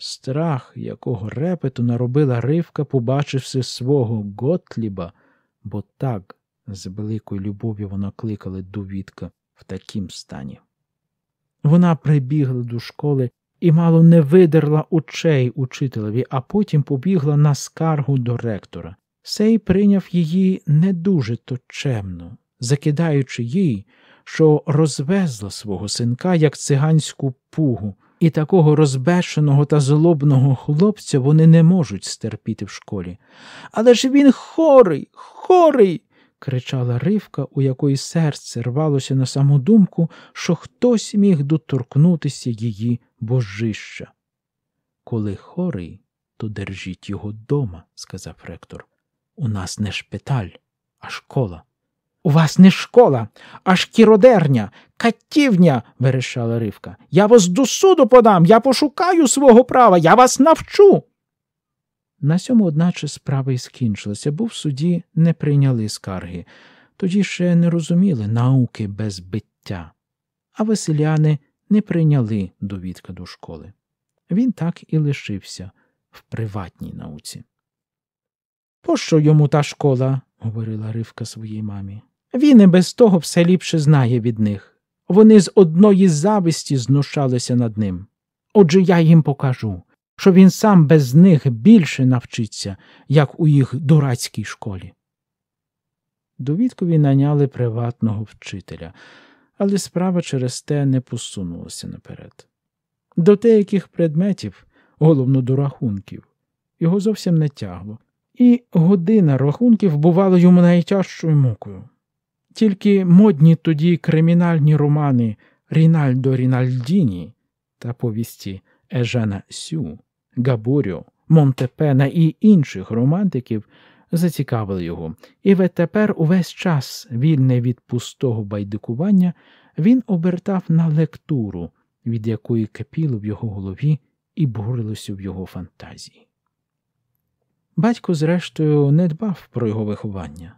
Страх, якого репету наробила ривка, побачивши свого Готліба, бо так з великою любов'ю вона кликала довідка в такім стані. Вона прибігла до школи і мало не видерла очей учителеві, а потім побігла на скаргу до ректора. Сей прийняв її не дуже точемно, закидаючи їй, що розвезла свого синка як циганську пугу і такого розбешеного та злобного хлопця вони не можуть стерпіти в школі. Але ж він хорий, хорий. кричала ривка, у якої серце рвалося на саму думку, що хтось міг доторкнутися її божища. Коли хорий, то держіть його дома, сказав ректор. У нас не шпиталь, а школа. У вас не школа, а шкіродерня, катівня, верещала Ривка. Я вас до суду подам, я пошукаю свого права, я вас навчу. На цьому, одначе, справа і скінчилася, бо в суді не прийняли скарги. Тоді ще не розуміли науки без биття, а веселяни не прийняли довідка до школи. Він так і лишився в приватній науці. Пощо йому та школа, говорила Ривка своїй мамі. Він і без того все ліпше знає від них. Вони з одної зависті знущалися над ним. Отже я їм покажу, що він сам без них більше навчиться, як у їх дурацькій школі. Довідкові наняли приватного вчителя, але справа через те не посунулася наперед. До деяких предметів, головно до рахунків, його зовсім не тягло. І година рахунків бувала йому найтяжчою мукою. Тільки модні тоді кримінальні романи Рінальдо Рінальдіні та повісті Ежана Сю, Габоріо, Монтепена і інших романтиків зацікавили його, і відтепер увесь час, вільний від пустого байдикування, він обертав на лектуру, від якої кипіло в його голові і бурилося в його фантазії. Батько, зрештою, не дбав про його виховання.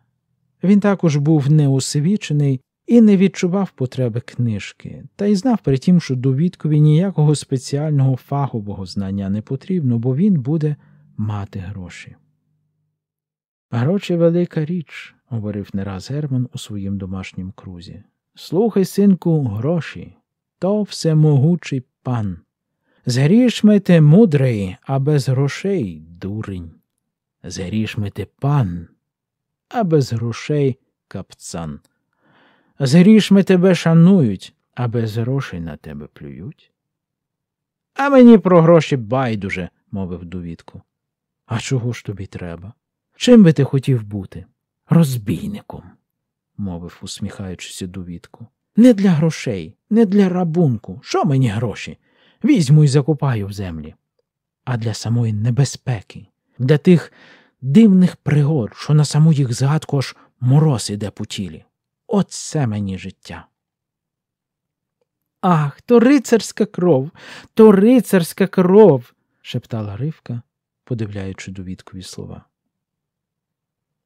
Він також був неосвічений і не відчував потреби книжки, та й знав при тім, що довідкові ніякого спеціального фахового знання не потрібно, бо він буде мати гроші. Гроші велика річ, говорив не раз Герман у своїм домашнім крузі. Слухай, синку, гроші. То всемогучий пан. З грішми ти мудрий, а без грошей дурень з грішми пан, а без грошей капцан. З грішми тебе шанують, а без грошей на тебе плюють. А мені про гроші байдуже, мовив довідку. А чого ж тобі треба? Чим би ти хотів бути? Розбійником, мовив, усміхаючись довідку. Не для грошей, не для рабунку. Що мені гроші? Візьму і закопаю в землі, а для самої небезпеки, для тих дивних пригод, що на саму їх згадку аж мороз іде по тілі. Оце мені життя. Ах, то рицарська кров, то рицарська кров, шептала Ривка, подивляючи довідкові слова.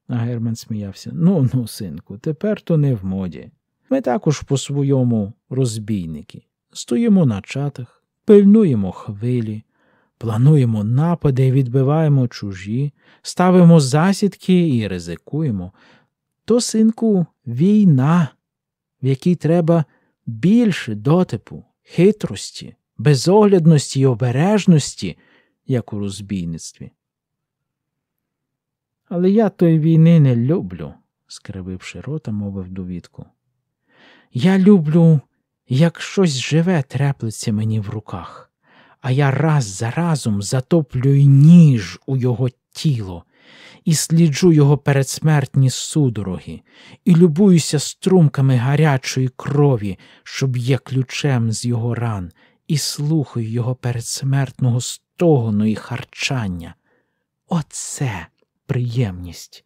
А Герман сміявся. Ну, ну, синку, тепер то не в моді. Ми також по своєму розбійники. Стоїмо на чатах, пильнуємо хвилі, Плануємо напади, відбиваємо чужі, ставимо засідки і ризикуємо. То, синку, війна, в якій треба більше дотипу, хитрості, безоглядності і обережності, як у розбійництві. Але я тої війни не люблю, скрививши рота, мовив довідку. Я люблю, як щось живе треплеться мені в руках а я раз за разом затоплюю ніж у його тіло і сліджу його передсмертні судороги, і любуюся струмками гарячої крові, що б'є ключем з його ран, і слухаю його передсмертного стогону і харчання. Оце приємність.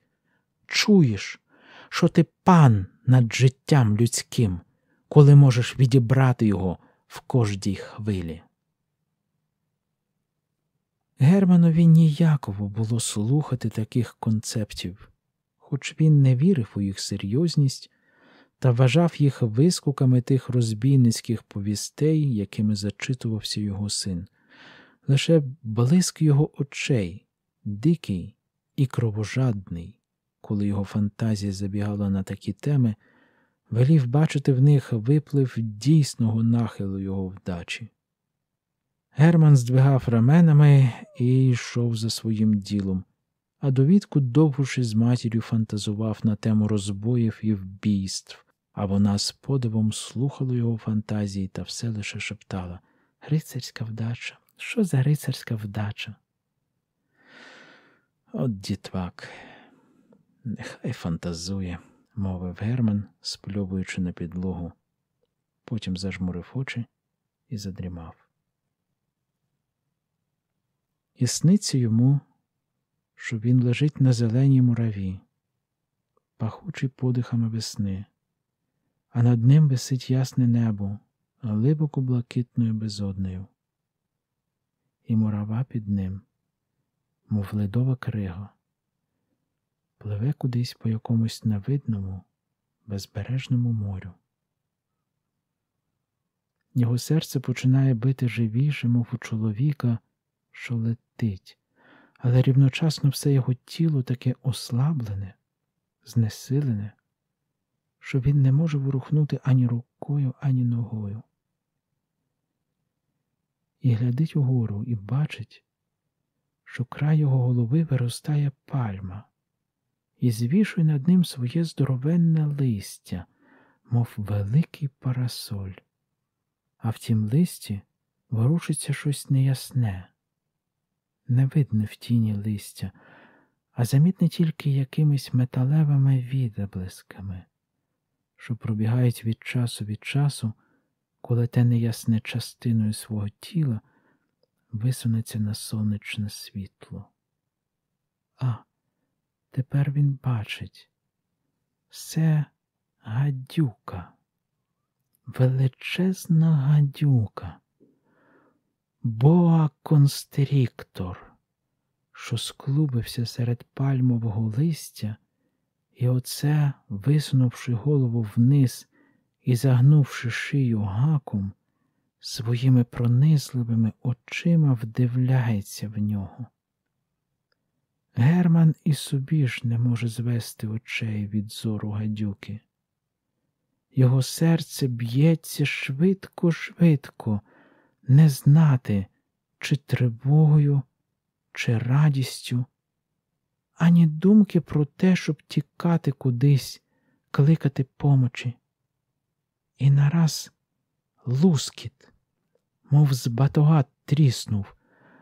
Чуєш, що ти пан над життям людським, коли можеш відібрати його в кожній хвилі. Германові ніяково було слухати таких концептів, хоч він не вірив у їх серйозність та вважав їх вискуками тих розбійницьких повістей, якими зачитувався його син, лише блиск його очей, дикий і кровожадний, коли його фантазія забігала на такі теми, велів бачити в них виплив дійсного нахилу його вдачі. Герман здвигав раменами і йшов за своїм ділом, а довідку, довгуши з матір'ю, фантазував на тему розбоїв і вбійств, а вона з подивом слухала його фантазії та все лише шептала Рицарська вдача, що за рицарська вдача? От дітвак, нехай фантазує, мовив Герман, спльовуючи на підлогу. Потім зажмурив очі і задрімав і сниться йому, що він лежить на зеленій мураві, пахучий подихами весни, а над ним висить ясне небо, глибоко блакитною безодною, І мурава під ним, мов ледова крига, пливе кудись по якомусь невидному, безбережному морю. Його серце починає бити живіше, мов у чоловіка, що летить, але рівночасно все його тіло таке ослаблене, знесилене, що він не може ворухнути ані рукою, ані ногою. І глядить угору і бачить, що край його голови виростає пальма, і звішує над ним своє здоровенне листя, мов великий парасоль. А в тім листі ворушиться щось неясне, не видно в тіні листя, а замітне тільки якимись металевими відблисками, що пробігають від часу від часу, коли те неясне частиною свого тіла висунеться на сонячне світло. А тепер він бачить все гадюка, величезна гадюка. Боа констріктор, що склубився серед пальмового листя, і оце, висунувши голову вниз і загнувши шию гаком, своїми пронизливими очима вдивляється в нього. Герман і собі ж не може звести очей від зору гадюки. Його серце б'ється швидко, швидко не знати, чи тривогою, чи радістю, ані думки про те, щоб тікати кудись, кликати помочі. І нараз лускіт, мов з батога тріснув,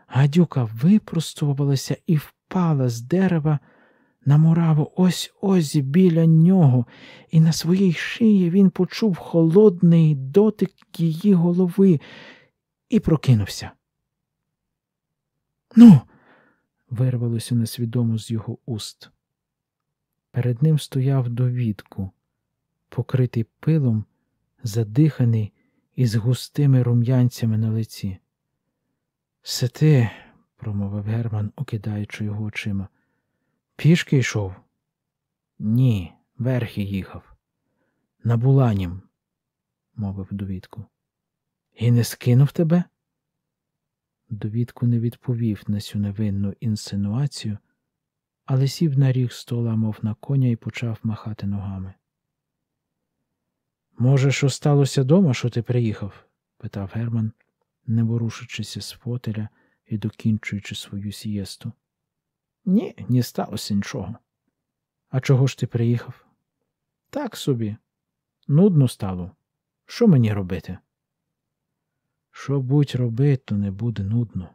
гадюка випростувалася і впала з дерева. На мураву ось ось біля нього, і на своїй шиї він почув холодний дотик її голови, і прокинувся. Ну, вирвалося несвідомо з його уст. Перед ним стояв довідку, покритий пилом, задиханий і з густими рум'янцями на лиці. Се ти, промовив Герман, окидаючи його очима. Пішки йшов? Ні, верхи їхав. На буланім, мовив довідку. І не скинув тебе? Довідку не відповів на цю невинну інсинуацію, але сів на ріг стола, мов на коня, і почав махати ногами. Може, що сталося дома, що ти приїхав? питав Герман, не ворушачися з фотеля і докінчуючи свою сієсту. Ні, не сталося нічого. А чого ж ти приїхав? Так собі. Нудно стало. Що мені робити? Що будь робити, то не буде нудно.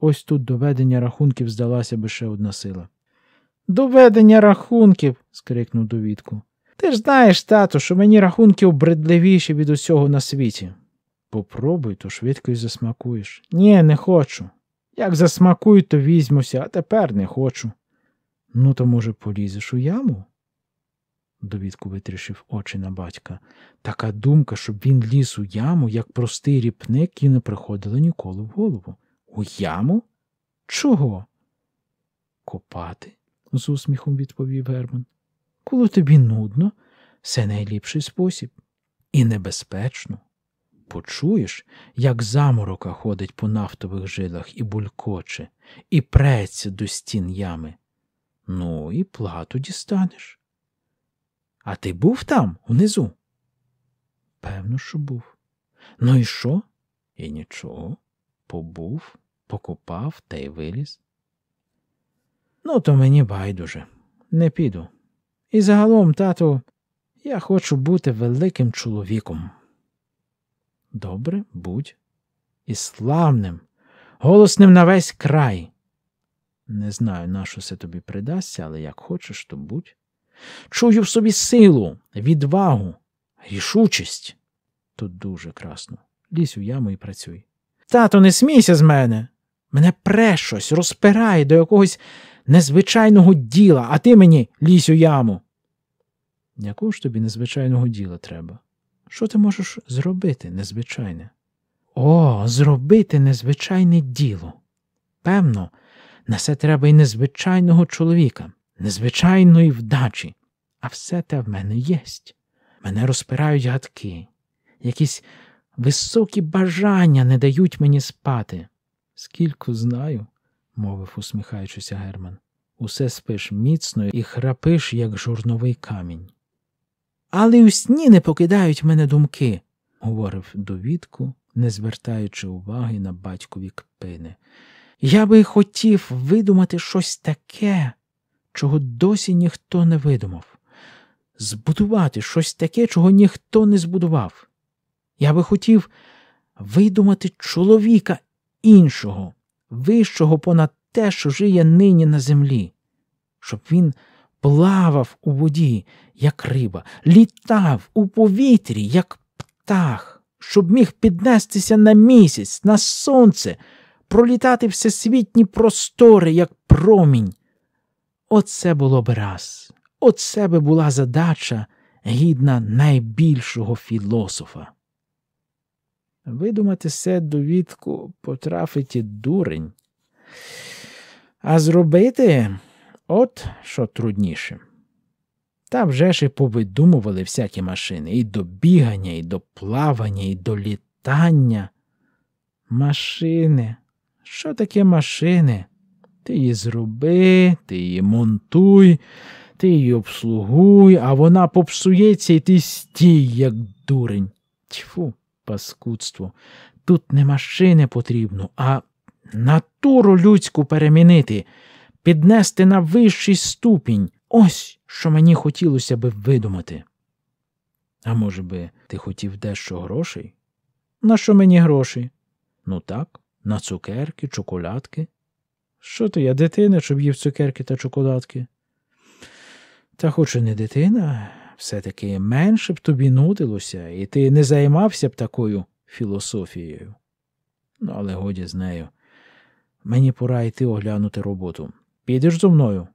Ось тут до ведення рахунків здалася би ще одна сила. До ведення рахунків. скрикнув довідку. Ти ж знаєш, тату, що мені рахунки бредливіші від усього на світі. Попробуй, то швидко й засмакуєш. Ні, не хочу. Як засмакую, то візьмуся, а тепер не хочу. Ну, то, може, полізеш у яму? довідку витрішив очі на батька. Така думка, щоб він ліз у яму, як простий ріпник, і не приходила ніколи в голову. У яму? Чого? Копати? з усміхом відповів Герман. Коли тобі нудно, це найліпший спосіб. І небезпечно. Почуєш, як заморока ходить по нафтових жилах і булькоче, і преться до стін ями. Ну і плату дістанеш. А ти був там, внизу? Певно, що був. Ну і що? І нічого. Побув, покупав та й виліз. Ну, то мені байдуже, не піду. І загалом, тату, я хочу бути великим чоловіком. Добре, будь і славним, голосним на весь край. Не знаю, на що це тобі придасться, але як хочеш, то будь. Чую в собі силу, відвагу, рішучість. Тут дуже красно. Лізь у яму і працюй. Тато, не смійся з мене. Мене пре щось розпирає до якогось незвичайного діла, а ти мені лізь у яму. Якого ж тобі незвичайного діла треба? Що ти можеш зробити незвичайне? О, зробити незвичайне діло. Певно, на це треба й незвичайного чоловіка незвичайної вдачі, а все те в мене єсть. Мене розпирають гадки, якісь високі бажання не дають мені спати. Скільки знаю, мовив усміхаючися Герман, усе спиш міцно і храпиш, як журновий камінь. Але й у сні не покидають мене думки, говорив довідку, не звертаючи уваги на батькові кпини. Я би хотів видумати щось таке, чого досі ніхто не видумав, збудувати щось таке, чого ніхто не збудував. Я би хотів видумати чоловіка іншого, вищого понад те, що жиє нині на землі, щоб він плавав у воді, як риба, літав у повітрі, як птах, щоб міг піднестися на місяць, на сонце, пролітати всесвітні простори, як промінь. Оце було б раз, оце би була задача гідна найбільшого філософа. Видумати се довідку потрафить і дурень, а зробити от що трудніше. Та вже ж і повидумували всякі машини і до бігання, і до плавання, і до літання. Машини. Що таке машини? Ти її зроби, ти її монтуй, ти її обслугуй, а вона попсується, і ти стій, як дурень. Тьфу, паскудство. Тут не машини потрібно, а натуру людську перемінити, піднести на вищий ступінь. Ось що мені хотілося би видумати. А може би, ти хотів дещо грошей? На що мені гроші? Ну так, на цукерки, чоколядки. Що то я, дитина, щоб їв цукерки та чоколадки? Та хоч і не дитина, все-таки менше б тобі нудилося, і ти не займався б такою філософією. Ну, але годі з нею. Мені пора йти оглянути роботу. Підеш зо мною?